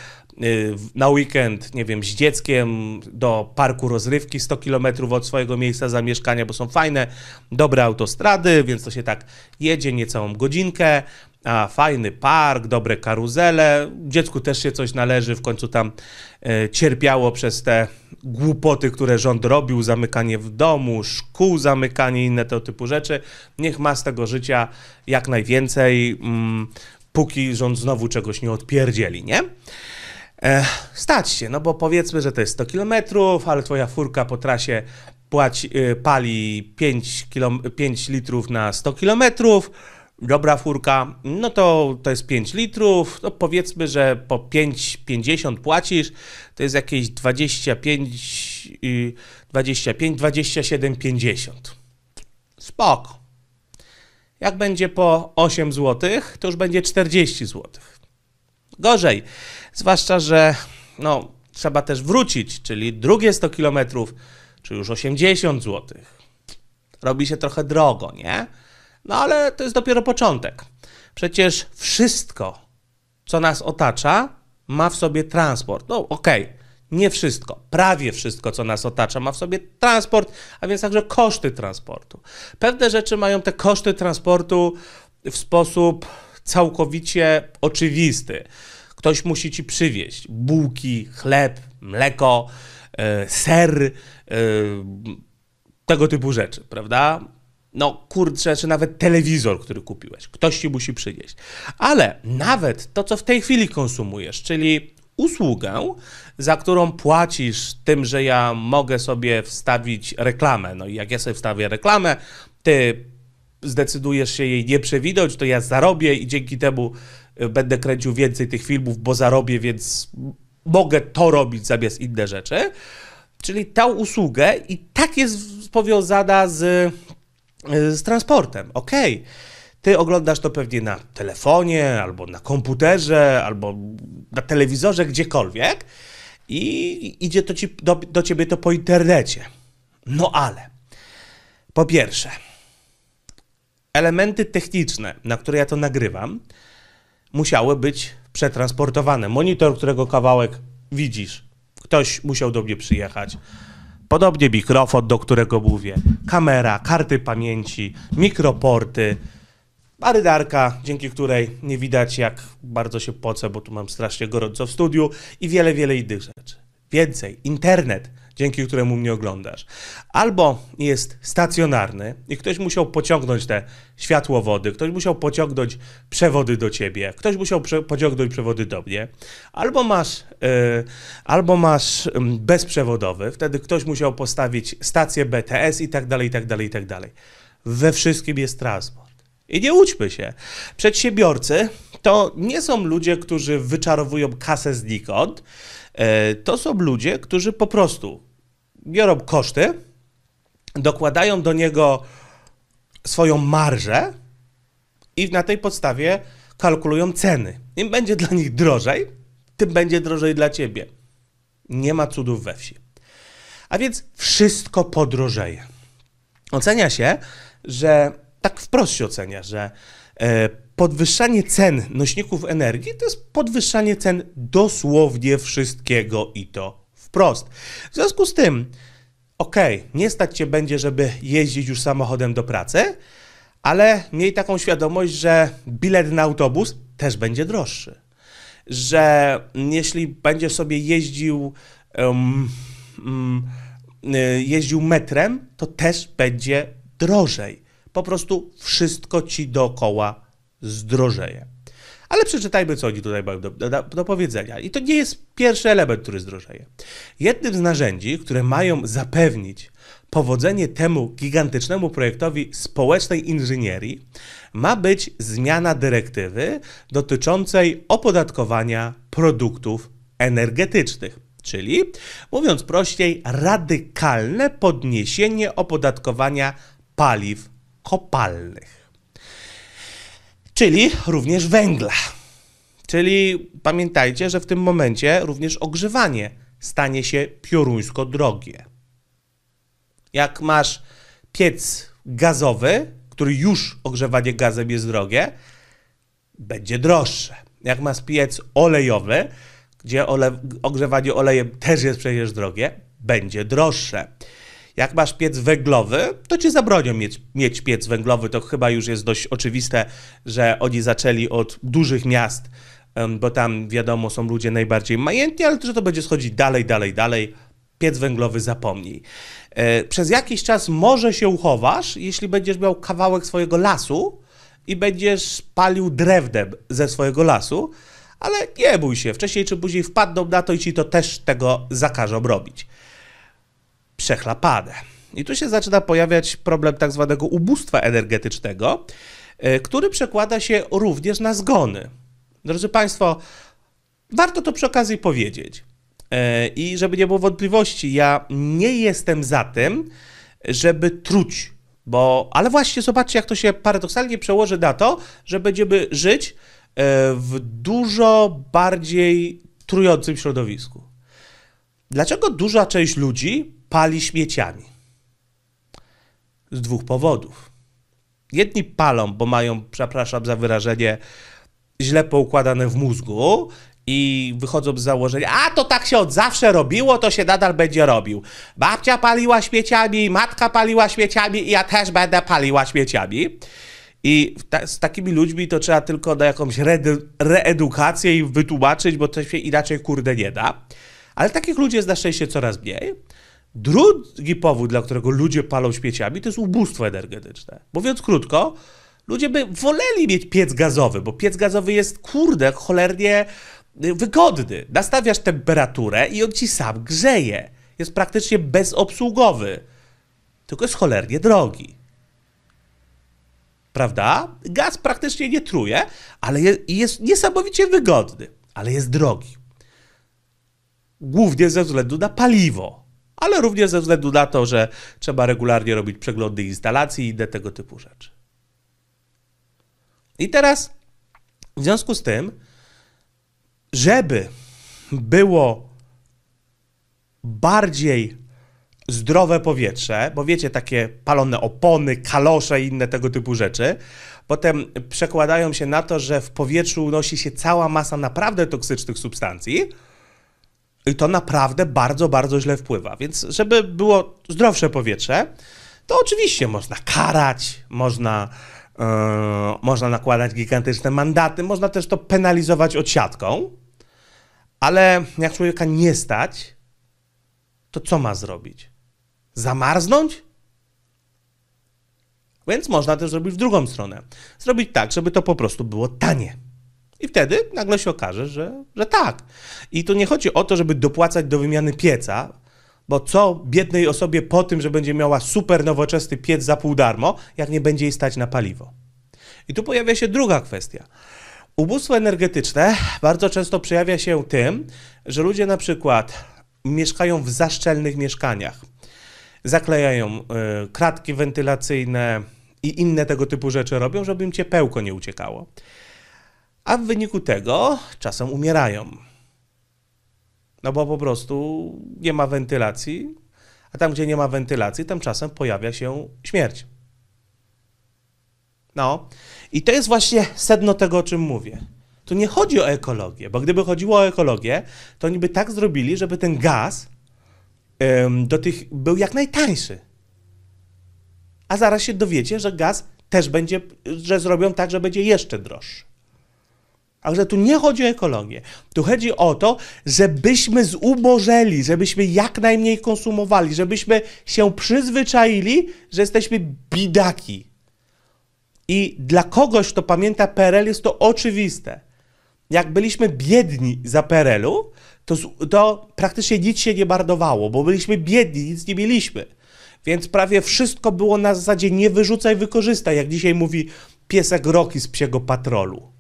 Y, na weekend, nie wiem, z dzieckiem do parku rozrywki 100 km od swojego miejsca zamieszkania, bo są fajne, dobre autostrady, więc to się tak jedzie niecałą godzinkę. A, fajny park, dobre karuzele. Dziecku też się coś należy, w końcu tam y, cierpiało przez te głupoty, które rząd robił, zamykanie w domu, szkół, zamykanie inne tego typu rzeczy. Niech ma z tego życia jak najwięcej, mm, póki rząd znowu czegoś nie odpierdzieli, nie? e, stać się, no bo powiedzmy, że to jest 100 km, ale twoja furka po trasie płaci, e, pali 5, kilo, 5 litrów na 100 km, dobra furka, no to to jest 5 litrów, no powiedzmy, że po 5,50 płacisz, to jest jakieś 25, 25 27,50. Spoko. Jak będzie po 8 zł, to już będzie 40 zł. Gorzej. Zwłaszcza, że no, trzeba też wrócić, czyli drugie 100 km, czy już 80 zł. Robi się trochę drogo, nie? No ale to jest dopiero początek. Przecież wszystko, co nas otacza, ma w sobie transport. No okej, okay. nie wszystko, prawie wszystko, co nas otacza, ma w sobie transport, a więc także koszty transportu. Pewne rzeczy mają te koszty transportu w sposób całkowicie oczywisty. Ktoś musi ci przywieźć bułki, chleb, mleko, e, ser, e, tego typu rzeczy, prawda? No kurczę, czy nawet telewizor, który kupiłeś. Ktoś ci musi przywieźć. Ale nawet to, co w tej chwili konsumujesz, czyli usługę, za którą płacisz tym, że ja mogę sobie wstawić reklamę. No i jak ja sobie wstawię reklamę, ty zdecydujesz się jej nie przewidzieć, to ja zarobię i dzięki temu Y, będę kręcił więcej tych filmów, bo zarobię, więc mogę to robić zamiast inne rzeczy. Czyli tę usługę i tak jest powiązana z, y, z transportem. Okej. Okay. Ty oglądasz to pewnie na telefonie, albo na komputerze, albo na telewizorze, gdziekolwiek i idzie to ci, do, do ciebie to po internecie. No ale, po pierwsze, elementy techniczne, na które ja to nagrywam, musiały być przetransportowane. Monitor, którego kawałek widzisz, ktoś musiał do mnie przyjechać. Podobnie mikrofon, do którego mówię, kamera, karty pamięci, mikroporty, barydarka, dzięki której nie widać jak bardzo się poce, bo tu mam strasznie gorąco w studiu i wiele, wiele innych rzeczy. Więcej, internet, dzięki któremu mnie oglądasz. Albo jest stacjonarny i ktoś musiał pociągnąć te światłowody, ktoś musiał pociągnąć przewody do ciebie, ktoś musiał prze pociągnąć przewody do mnie. Albo masz, yy, albo masz mm, bezprzewodowy, wtedy ktoś musiał postawić stację BTS i tak dalej, i tak dalej, i tak dalej. We wszystkim jest transport. I nie łudźmy się. Przedsiębiorcy to nie są ludzie, którzy wyczarowują kasę znikąd, E, to są ludzie, którzy po prostu biorą koszty, dokładają do niego swoją marżę i na tej podstawie kalkulują ceny. Im będzie dla nich drożej, tym będzie drożej dla ciebie. Nie ma cudów we wsi. A więc wszystko podrożeje. Ocenia się, że tak wprost się ocenia, że e, podwyższanie cen nośników energii to jest podwyższanie cen dosłownie wszystkiego i to wprost. W związku z tym, okej, okay, nie stać cię będzie, żeby jeździć już samochodem do pracy, ale miej taką świadomość, że bilet na autobus też będzie droższy. Że jeśli będziesz sobie jeździł, um, um, jeździł metrem, to też będzie drożej. Po prostu wszystko ci dookoła zdrożeje. Ale przeczytajmy, co oni tutaj mają do, do, do, powiedzenia. I to nie jest pierwszy element, który zdrożeje. Jednym z narzędzi, które mają zapewnić powodzenie temu gigantycznemu projektowi społecznej inżynierii, ma być zmiana dyrektywy dotyczącej opodatkowania produktów energetycznych. Czyli, mówiąc prościej, radykalne podniesienie opodatkowania paliw kopalnych czyli również węgla. Czyli pamiętajcie, że w tym momencie również ogrzewanie stanie się pioruńsko drogie. Jak masz piec gazowy, który już ogrzewanie gazem jest drogie, będzie droższe. Jak masz piec olejowy, gdzie ole, ogrzewanie olejem też jest przecież drogie, będzie droższe. Jak masz piec węglowy, to ci zabronią mieć, mieć piec węglowy. To chyba już jest dość oczywiste, że oni zaczęli od dużych miast, bo tam wiadomo są ludzie najbardziej majętni, ale to, że to będzie schodzić dalej, dalej, dalej. Piec węglowy zapomnij. E, przez jakiś czas może się uchowasz, jeśli będziesz miał kawałek swojego lasu i będziesz palił drewnem ze swojego lasu, ale nie bój się, wcześniej czy później wpadną na to i ci to też tego zakażą robić przechlapane. I tu się zaczyna pojawiać problem tak zwanego ubóstwa energetycznego, e, który przekłada się również na zgony. Drodzy Państwo, warto to przy okazji powiedzieć. E, I żeby nie było wątpliwości, ja nie jestem za tym, żeby truć, bo. Ale właśnie zobaczcie, jak to się paradoksalnie przełoży na to, że będziemy żyć e, w dużo bardziej trującym środowisku. Dlaczego duża część ludzi pali śmieciami. Z dwóch powodów. Jedni palą, bo mają, przepraszam za wyrażenie, źle poukładane w mózgu i wychodzą z założenia, a to tak się od zawsze robiło, to się nadal będzie robił. Babcia paliła śmieciami, matka paliła śmieciami i ja też będę paliła śmieciami. I ta, z takimi ludźmi to trzeba tylko na jakąś reedu, reedukację i wytłumaczyć, bo to się inaczej kurde nie da. Ale takich ludzi jest na szczęście coraz mniej. Drugi powód, dla którego ludzie palą śmieciami, to jest ubóstwo energetyczne. Mówiąc krótko, ludzie by woleli mieć piec gazowy, bo piec gazowy jest, kurde, cholernie y, wygodny. Nastawiasz temperaturę i on ci sam grzeje. Jest praktycznie bezobsługowy, tylko jest cholernie drogi. Prawda? Gaz praktycznie nie truje, ale jest niesamowicie wygodny, ale jest drogi. Głównie ze względu na paliwo ale również ze względu na to, że trzeba regularnie robić przeglądy instalacji i inne tego typu rzeczy. I teraz, w związku z tym, żeby było bardziej zdrowe powietrze, bo wiecie, takie palone opony, kalosze i inne tego typu rzeczy, potem przekładają się na to, że w powietrzu unosi się cała masa naprawdę toksycznych substancji, i to naprawdę bardzo, bardzo źle wpływa. Więc, żeby było zdrowsze powietrze, to oczywiście można karać, można, yy, można nakładać gigantyczne mandaty, można też to penalizować odsiadką, ale jak człowieka nie stać, to co ma zrobić? Zamarznąć? Więc można też zrobić w drugą stronę. Zrobić tak, żeby to po prostu było tanie. I wtedy nagle się okaże, że, że tak. I tu nie chodzi o to, żeby dopłacać do wymiany pieca, bo co biednej osobie po tym, że będzie miała super nowoczesny piec za pół darmo, jak nie będzie jej stać na paliwo. I tu pojawia się druga kwestia. Ubóstwo energetyczne bardzo często przejawia się tym, że ludzie na przykład mieszkają w zaszczelnych mieszkaniach. Zaklejają y, kratki wentylacyjne i inne tego typu rzeczy robią, żeby im ciepełko nie uciekało a w wyniku tego czasem umierają. No bo po prostu nie ma wentylacji, a tam, gdzie nie ma wentylacji, tam czasem pojawia się śmierć. No, i to jest właśnie sedno tego, o czym mówię. Tu nie chodzi o ekologię, bo gdyby chodziło o ekologię, to oni by tak zrobili, żeby ten gaz ym, do tych był jak najtańszy. A zaraz się dowiecie, że gaz też będzie, że zrobią tak, że będzie jeszcze droższy. A tu nie chodzi o ekologię. Tu chodzi o to, żebyśmy zubożeli, żebyśmy jak najmniej konsumowali, żebyśmy się przyzwyczaili, że jesteśmy bidaki. I dla kogoś, kto pamięta PRL, jest to oczywiste. Jak byliśmy biedni za PRL-u, to, to praktycznie nic się nie bardowało, bo byliśmy biedni, nic nie mieliśmy. Więc prawie wszystko było na zasadzie nie wyrzucaj, wykorzystaj, jak dzisiaj mówi piesek Roki z psiego patrolu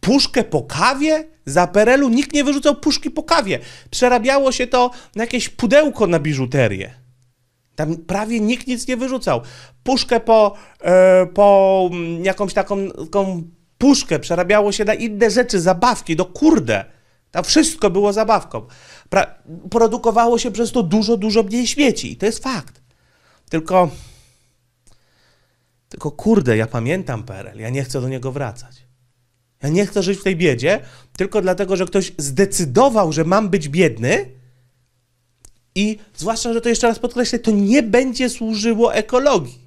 puszkę po kawie? Za Perelu nikt nie wyrzucał puszki po kawie. Przerabiało się to na jakieś pudełko na biżuterię. Tam prawie nikt nic nie wyrzucał. Puszkę po, e, po mm, jakąś taką, taką puszkę przerabiało się na inne rzeczy, zabawki, do no kurde. Tam wszystko było zabawką. Pra produkowało się przez to dużo, dużo mniej śmieci i to jest fakt. Tylko tylko kurde, ja pamiętam PRL, ja nie chcę do niego wracać. Ja nie chcę żyć w tej biedzie, tylko dlatego, że ktoś zdecydował, że mam być biedny. I zwłaszcza, że to jeszcze raz podkreślę, to nie będzie służyło ekologii.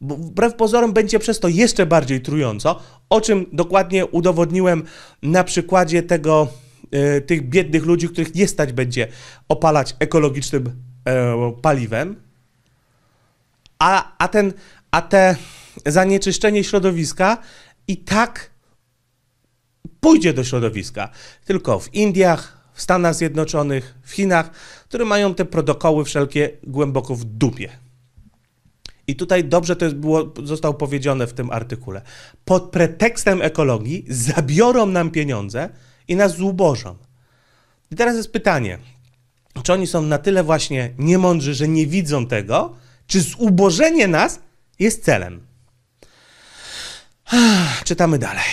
Bo wbrew pozorom będzie przez to jeszcze bardziej trująco, o czym dokładnie udowodniłem na przykładzie tego, e, tych biednych ludzi, których nie stać będzie opalać ekologicznym e, paliwem, a, a, ten, a te zanieczyszczenie środowiska i tak pójdzie do środowiska. Tylko w Indiach, w Stanach Zjednoczonych, w Chinach, które mają te protokoły wszelkie głęboko w dupie. I tutaj dobrze to było, zostało powiedziane w tym artykule. Pod pretekstem ekologii zabiorą nam pieniądze i nas zubożą. I teraz jest pytanie, czy oni są na tyle właśnie niemądrzy, że nie widzą tego, czy zubożenie nas jest celem? Czytamy dalej.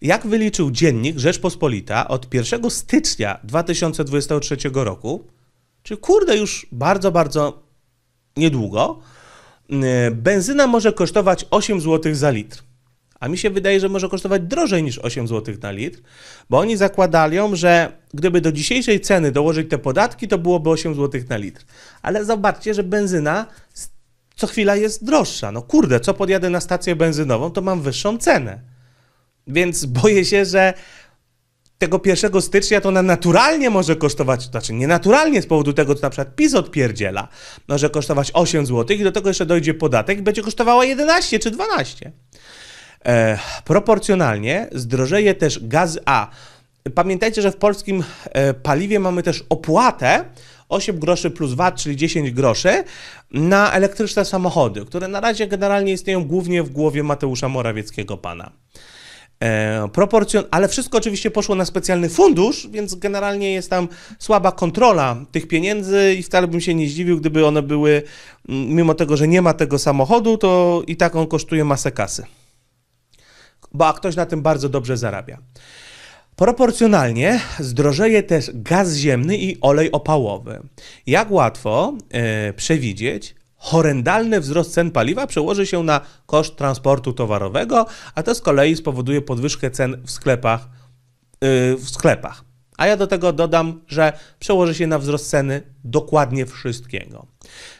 Jak wyliczył dziennik Rzeczpospolita od 1 stycznia 2023 roku, czy kurde już bardzo, bardzo niedługo, yy, benzyna może kosztować 8 zł za litr. A mi się wydaje, że może kosztować drożej niż 8 zł na litr, bo oni zakładają, że gdyby do dzisiejszej ceny dołożyć te podatki, to byłoby 8 zł na litr. Ale zobaczcie, że benzyna co chwila jest droższa. No kurde, co podjadę na stację benzynową, to mam wyższą cenę. Więc boję się, że tego 1 stycznia to ona naturalnie może kosztować, znaczy nienaturalnie z powodu tego, co na przykład PiS odpierdziela, może kosztować 8 zł i do tego jeszcze dojdzie podatek i będzie kosztowała 11 czy 12. E, proporcjonalnie zdrożeje też gaz A. Pamiętajcie, że w polskim e, paliwie mamy też opłatę 8 groszy plus VAT, czyli 10 groszy na elektryczne samochody, które na razie generalnie istnieją głównie w głowie Mateusza Morawieckiego pana. E, proporcjon, ale wszystko oczywiście poszło na specjalny fundusz, więc generalnie jest tam słaba kontrola tych pieniędzy i wcale bym się nie zdziwił, gdyby one były, mimo tego, że nie ma tego samochodu, to i tak on kosztuje masę kasy bo a ktoś na tym bardzo dobrze zarabia. Proporcjonalnie zdrożeje też gaz ziemny i olej opałowy. Jak łatwo yy, przewidzieć, horrendalny wzrost cen paliwa przełoży się na koszt transportu towarowego, a to z kolei spowoduje podwyżkę cen w sklepach. Yy, w sklepach. A ja do tego dodam, że przełoży się na wzrost ceny dokładnie wszystkiego.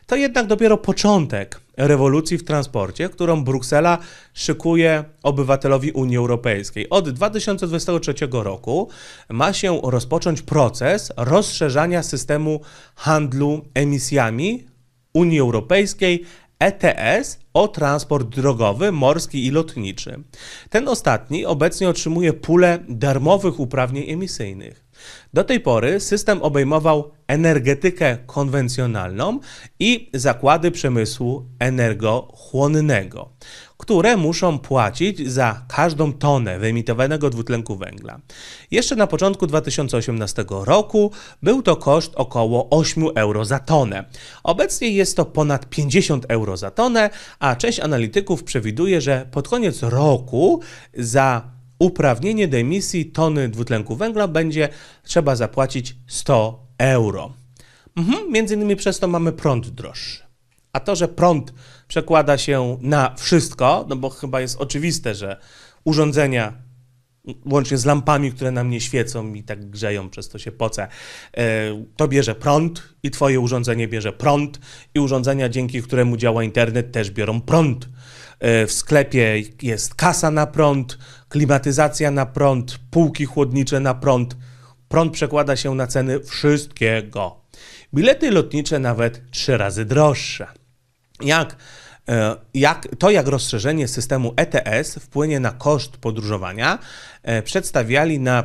To jednak dopiero początek rewolucji w transporcie, którą Bruksela szykuje obywatelowi Unii Europejskiej. Od 2023 roku ma się rozpocząć proces rozszerzania systemu handlu emisjami Unii Europejskiej ETS o transport drogowy, morski i lotniczy. Ten ostatni obecnie otrzymuje pulę darmowych uprawnień emisyjnych. Do tej pory system obejmował energetykę konwencjonalną i zakłady przemysłu energochłonnego, które muszą płacić za każdą tonę wyemitowanego dwutlenku węgla. Jeszcze na początku 2018 roku był to koszt około 8 euro za tonę. Obecnie jest to ponad 50 euro za tonę, a część analityków przewiduje, że pod koniec roku za uprawnienie do emisji tony dwutlenku węgla będzie trzeba zapłacić 100 euro. Mhm, między innymi przez to mamy prąd droższy. A to, że prąd przekłada się na wszystko, no bo chyba jest oczywiste, że urządzenia łącznie z lampami, które na mnie świecą i tak grzeją, przez to się poce. E, to bierze prąd i twoje urządzenie bierze prąd i urządzenia, dzięki któremu działa internet, też biorą prąd. E, w sklepie jest kasa na prąd, klimatyzacja na prąd, półki chłodnicze na prąd. Prąd przekłada się na ceny wszystkiego. Bilety lotnicze nawet trzy razy droższe. Jak E, jak, to, jak rozszerzenie systemu ETS wpłynie na koszt podróżowania, e, przedstawiali na,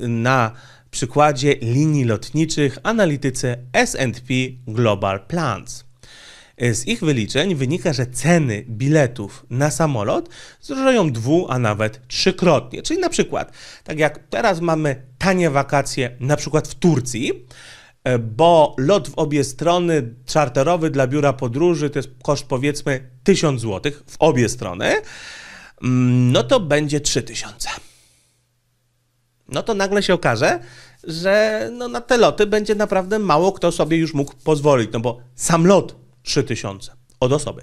e, na przykładzie linii lotniczych analitycy SP Global Plans. Z ich wyliczeń wynika, że ceny biletów na samolot zdrożeją dwu, a nawet trzykrotnie. Czyli na przykład, tak jak teraz mamy tanie wakacje, na przykład w Turcji, E, bo lot w obie strony czarterowy dla biura podróży to jest koszt powiedzmy 1000 zł w obie strony, mm, no to będzie 3000. No to nagle się okaże, że no na te loty będzie naprawdę mało kto sobie już mógł pozwolić, no bo sam lot 3000 od osoby.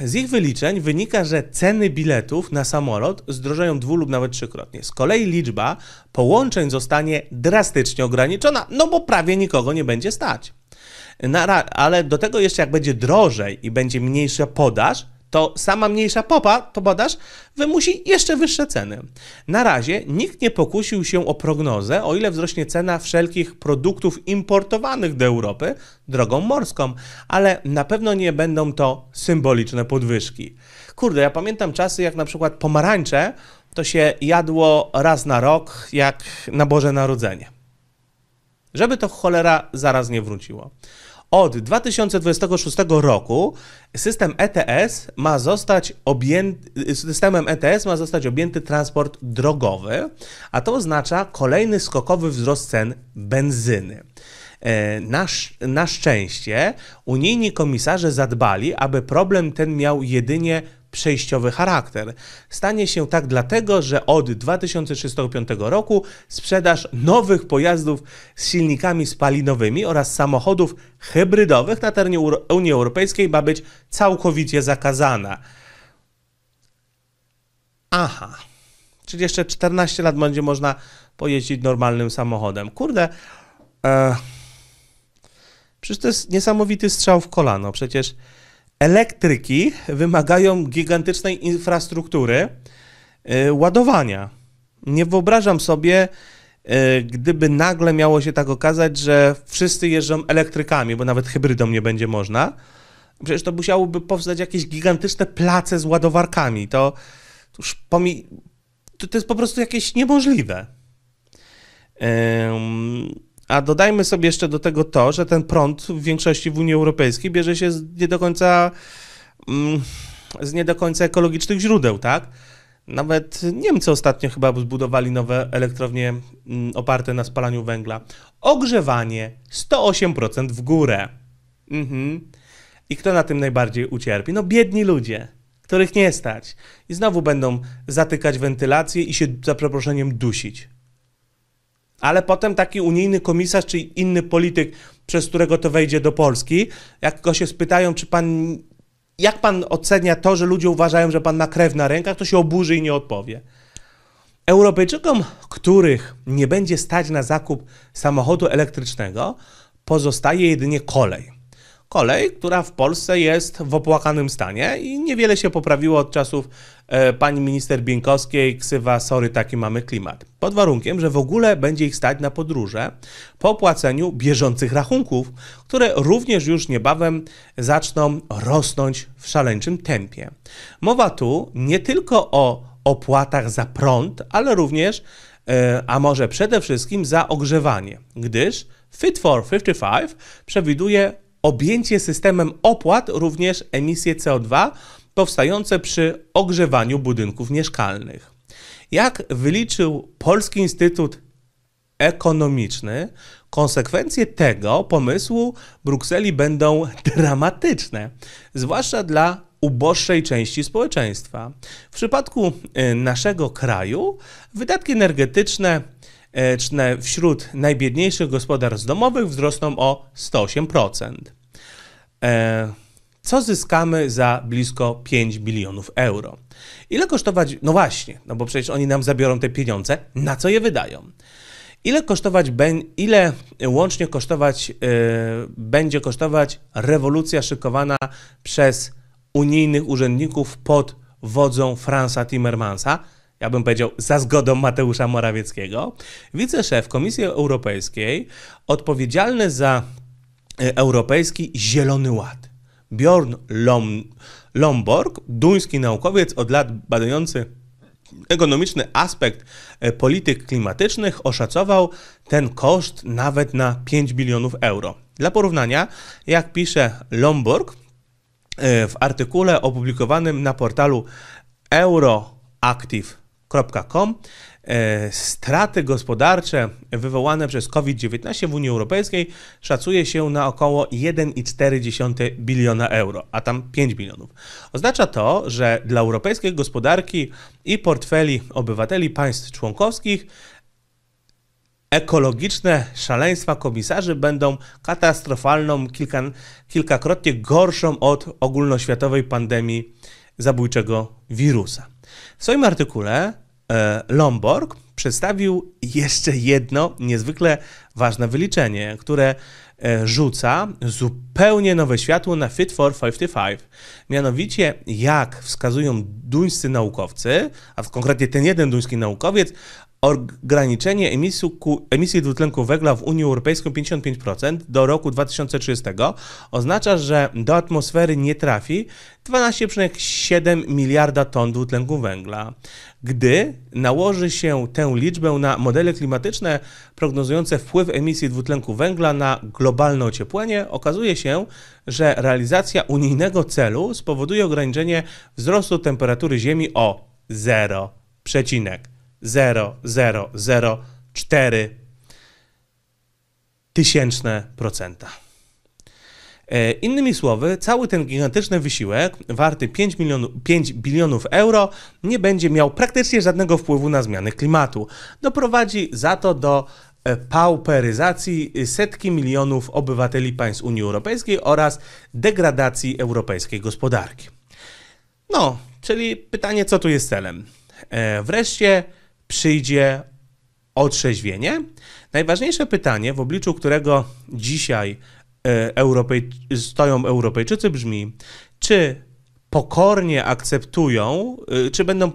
Z ich wyliczeń wynika, że ceny biletów na samolot zdrożeją dwu lub nawet trzykrotnie. Z kolei liczba połączeń zostanie drastycznie ograniczona, no bo prawie nikogo nie będzie stać. Na, ale do tego jeszcze jak będzie drożej i będzie mniejsza podaż, to sama mniejsza popa, to badasz, wymusi jeszcze wyższe ceny. Na razie nikt nie pokusił się o prognozę, o ile wzrośnie cena wszelkich produktów importowanych do Europy drogą morską, ale na pewno nie będą to symboliczne podwyżki. Kurde, ja pamiętam czasy, jak na przykład pomarańcze to się jadło raz na rok, jak na Boże Narodzenie. Żeby to cholera zaraz nie wróciło. Od 2026 roku system ETS ma zostać objęty, systemem ETS ma zostać objęty transport drogowy, a to oznacza kolejny skokowy wzrost cen benzyny. E, na, na szczęście unijni komisarze zadbali, aby problem ten miał jedynie przejściowy charakter. Stanie się tak dlatego, że od 2035 roku sprzedaż nowych pojazdów z silnikami spalinowymi oraz samochodów hybrydowych na terenie Unii Europejskiej ma być całkowicie zakazana. Aha. Czyli jeszcze 14 lat będzie można pojeździć normalnym samochodem. Kurde. E... Przecież to jest niesamowity strzał w kolano. Przecież elektryki wymagają gigantycznej infrastruktury e, ładowania. Nie wyobrażam sobie, e, gdyby nagle miało się tak okazać, że wszyscy jeżdżą elektrykami, bo nawet hybrydom nie będzie można. Przecież to musiałoby powstać jakieś gigantyczne place z ładowarkami. To, już pomi- to, to jest po prostu jakieś niemożliwe. Um, a dodajmy sobie jeszcze do tego to, że ten prąd w większości w Unii Europejskiej bierze się z nie do końca, mm, z nie do końca ekologicznych źródeł, tak? Nawet Niemcy ostatnio chyba zbudowali nowe elektrownie mm, oparte na spalaniu węgla. Ogrzewanie 108% w górę. Mhm. I kto na tym najbardziej ucierpi? No biedni ludzie, których nie stać. I znowu będą zatykać wentylację i się za przeproszeniem dusić. Ale potem taki unijny komisarz czy inny polityk, przez którego to wejdzie do Polski, jak go się spytają, czy pan, jak pan ocenia to, że ludzie uważają, że pan ma krew na rękach, to się oburzy i nie odpowie. Europejczykom, których nie będzie stać na zakup samochodu elektrycznego, pozostaje jedynie kolej. Kolej, która w Polsce jest w opłakanym stanie i niewiele się poprawiło od czasów E, pani minister Bieńkowskiej ksywa sorry, taki mamy klimat. Pod warunkiem, że w ogóle będzie ich stać na podróże po płaceniu bieżących rachunków, które również już niebawem zaczną rosnąć w szaleńczym tempie. Mowa tu nie tylko o opłatach za prąd, ale również, e, a może przede wszystkim za ogrzewanie, gdyż Fit for 55 przewiduje objęcie systemem opłat również emisję CO2 powstające przy ogrzewaniu budynków mieszkalnych. Jak wyliczył Polski Instytut Ekonomiczny, konsekwencje tego pomysłu Brukseli będą dramatyczne, zwłaszcza dla uboższej części społeczeństwa. W przypadku e, naszego kraju wydatki energetyczne e, wśród najbiedniejszych gospodarstw domowych wzrosną o 108% co zyskamy za blisko 5 bilionów euro. Ile kosztować, no właśnie, no bo przecież oni nam zabiorą te pieniądze, na co je wydają. Ile kosztować, ile łącznie kosztować, yy, będzie kosztować rewolucja szykowana przez unijnych urzędników pod wodzą Fransa Timmermansa, ja bym powiedział, za zgodą Mateusza Morawieckiego, wiceszef Komisji Europejskiej, odpowiedzialny za e, Europejski Zielony Ład. Bjorn Lom, Lomborg, duński naukowiec od lat badający ekonomiczny aspekt e, polityk klimatycznych, oszacował ten koszt nawet na 5 bilionów euro. Dla porównania, jak pisze Lomborg e, w artykule opublikowanym na portalu euroactive.com, E, straty gospodarcze wywołane przez COVID-19 w Unii Europejskiej szacuje się na około 1,4 biliona euro, a tam 5 bilionów. Oznacza to, że dla europejskiej gospodarki i portfeli obywateli państw członkowskich ekologiczne szaleństwa komisarzy będą katastrofalną, kilka, kilkakrotnie gorszą od ogólnoświatowej pandemii zabójczego wirusa. W swoim artykule E, Lomborg przedstawił jeszcze jedno niezwykle ważne wyliczenie, które e, rzuca zupełnie nowe światło na Fit for 55. Mianowicie, jak wskazują duńscy naukowcy, a konkretnie ten jeden duński naukowiec, ograniczenie emisji, emisji dwutlenku węgla w Unii Europejskiej 55% do roku 2030 oznacza, że do atmosfery nie trafi 12,7 miliarda ton dwutlenku węgla. Gdy nałoży się tę liczbę na modele klimatyczne prognozujące wpływ emisji dwutlenku węgla na globalne ocieplenie, okazuje się, że realizacja unijnego celu spowoduje ograniczenie wzrostu temperatury Ziemi o 0, 0,004 tysięczne procenta. E, innymi słowy, cały ten gigantyczny wysiłek, warty 5, milionu, 5 bilionów euro, nie będzie miał praktycznie żadnego wpływu na zmiany klimatu. Doprowadzi za to do e, pauperyzacji setki milionów obywateli państw Unii Europejskiej oraz degradacji europejskiej gospodarki. No, czyli pytanie, co tu jest celem? E, wreszcie przyjdzie otrzeźwienie? Najważniejsze pytanie, w obliczu którego dzisiaj e, Europej... stoją Europejczycy, brzmi: czy pokornie akceptują, e, czy będą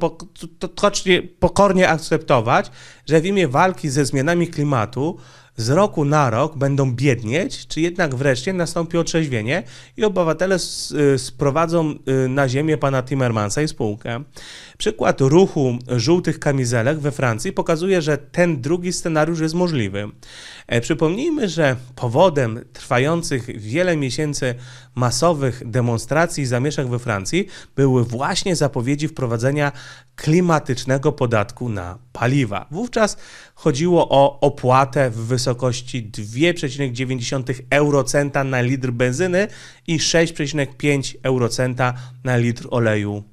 pokornie akceptować, że w imię walki ze zmianami klimatu z roku na rok będą biednieć, czy jednak wreszcie nastąpi otrzeźwienie i obywatele e, sprowadzą na ziemię pana Timmermansa i spółkę. Przykład ruchu żółtych kamizelek we Francji pokazuje, że ten drugi scenariusz jest możliwy. E, przypomnijmy, że powodem trwających wiele miesięcy masowych demonstracji i zamieszek we Francji były właśnie zapowiedzi wprowadzenia klimatycznego podatku na paliwa. Wówczas chodziło o opłatę w wysokości 2,9 eurocenta na litr benzyny i 6,5 eurocenta na litr oleju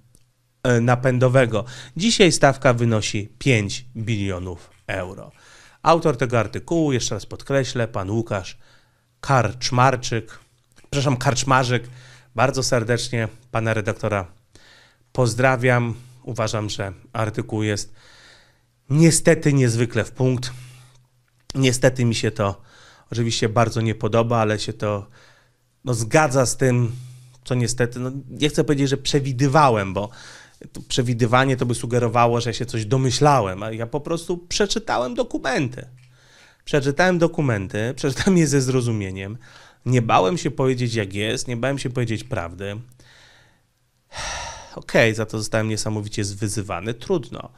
E, napędowego. Dzisiaj stawka wynosi 5 bilionów euro. Autor tego artykułu, jeszcze raz podkreślę, pan Łukasz Karczmarczyk, przepraszam, Karczmarzyk. Bardzo serdecznie pana redaktora pozdrawiam. Uważam, że artykuł jest niestety niezwykle w punkt. Niestety mi się to oczywiście bardzo nie podoba, ale się to no, zgadza z tym, co niestety, no, nie chcę powiedzieć, że przewidywałem, bo to przewidywanie to by sugerowało, że ja się coś domyślałem, a ja po prostu przeczytałem dokumenty. Przeczytałem dokumenty, przeczytałem je ze zrozumieniem. Nie bałem się powiedzieć, jak jest, nie bałem się powiedzieć prawdy. Okej, okay, za to zostałem niesamowicie zwyzywany, trudno.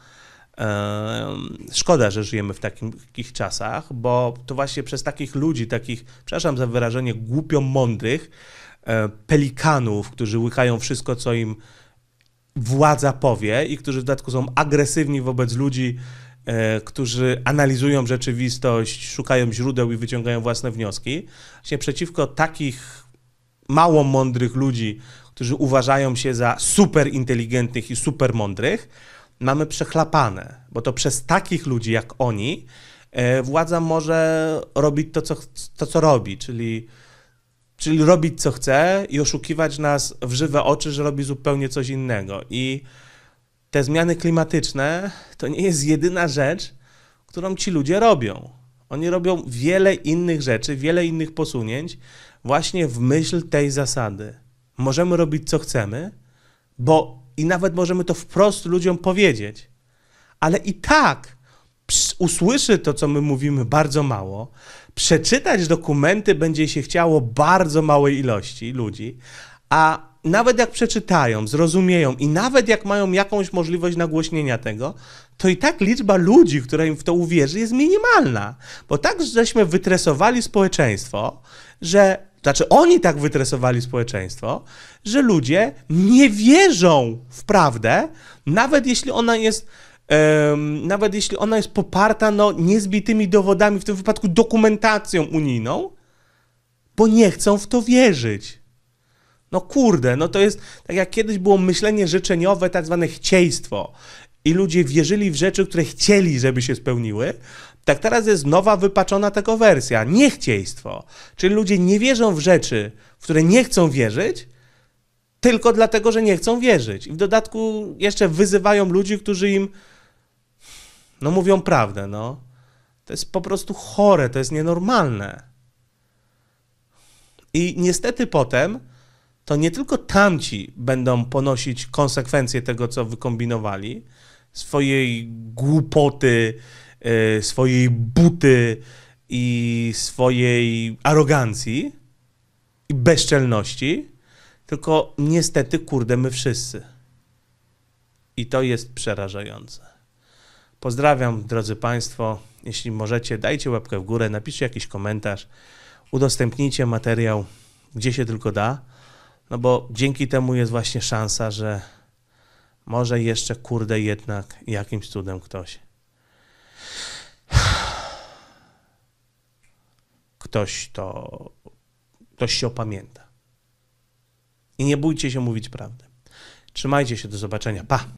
Szkoda, że żyjemy w takich czasach, bo to właśnie przez takich ludzi, takich, przepraszam za wyrażenie, głupio mądrych, e, pelikanów, którzy łykają wszystko, co im władza powie i którzy w dodatku są agresywni wobec ludzi, e, którzy analizują rzeczywistość, szukają źródeł i wyciągają własne wnioski. Właśnie przeciwko takich mało mądrych ludzi, którzy uważają się za super inteligentnych i super mądrych, mamy przechlapane, bo to przez takich ludzi jak oni e, władza może robić to, co, to, co robi, czyli czyli robić co chce i oszukiwać nas w żywe oczy, że robi zupełnie coś innego. I te zmiany klimatyczne to nie jest jedyna rzecz, którą ci ludzie robią. Oni robią wiele innych rzeczy, wiele innych posunięć, właśnie w myśl tej zasady. Możemy robić co chcemy, bo i nawet możemy to wprost ludziom powiedzieć. Ale i tak usłyszy to, co my mówimy, bardzo mało przeczytać dokumenty będzie się chciało bardzo małej ilości ludzi, a nawet jak przeczytają, zrozumieją i nawet jak mają jakąś możliwość nagłośnienia tego, to i tak liczba ludzi, która im w to uwierzy, jest minimalna. Bo tak żeśmy wytresowali społeczeństwo, że znaczy, oni tak wytresowali społeczeństwo, że ludzie nie wierzą w prawdę, nawet jeśli ona jest nawet jeśli ona jest poparta no, niezbitymi dowodami, w tym wypadku dokumentacją unijną, bo nie chcą w to wierzyć. No kurde, no to jest tak jak kiedyś było myślenie życzeniowe, tak zwane chciejstwo. I ludzie wierzyli w rzeczy, które chcieli, żeby się spełniły. Tak teraz jest nowa, wypaczona tego wersja, Niechciejstwo. Czyli ludzie nie wierzą w rzeczy, w które nie chcą wierzyć, tylko dlatego, że nie chcą wierzyć. I w dodatku jeszcze wyzywają ludzi, którzy im no mówią prawdę, no. To jest po prostu chore, to jest nienormalne. I niestety potem to nie tylko tamci będą ponosić konsekwencje tego, co wykombinowali, swojej głupoty, y, swojej buty i swojej arogancji i bezczelności, tylko niestety, kurde, my wszyscy. I to jest przerażające. Pozdrawiam, drodzy Państwo. Jeśli możecie, dajcie łapkę w górę, napiszcie jakiś komentarz, udostępnijcie materiał, gdzie się tylko da, no bo dzięki temu jest właśnie szansa, że może jeszcze, kurde, jednak jakimś cudem ktoś. Ktoś to. Ktoś się opamięta. I nie bójcie się mówić prawdy. Trzymajcie się, do zobaczenia. Pa!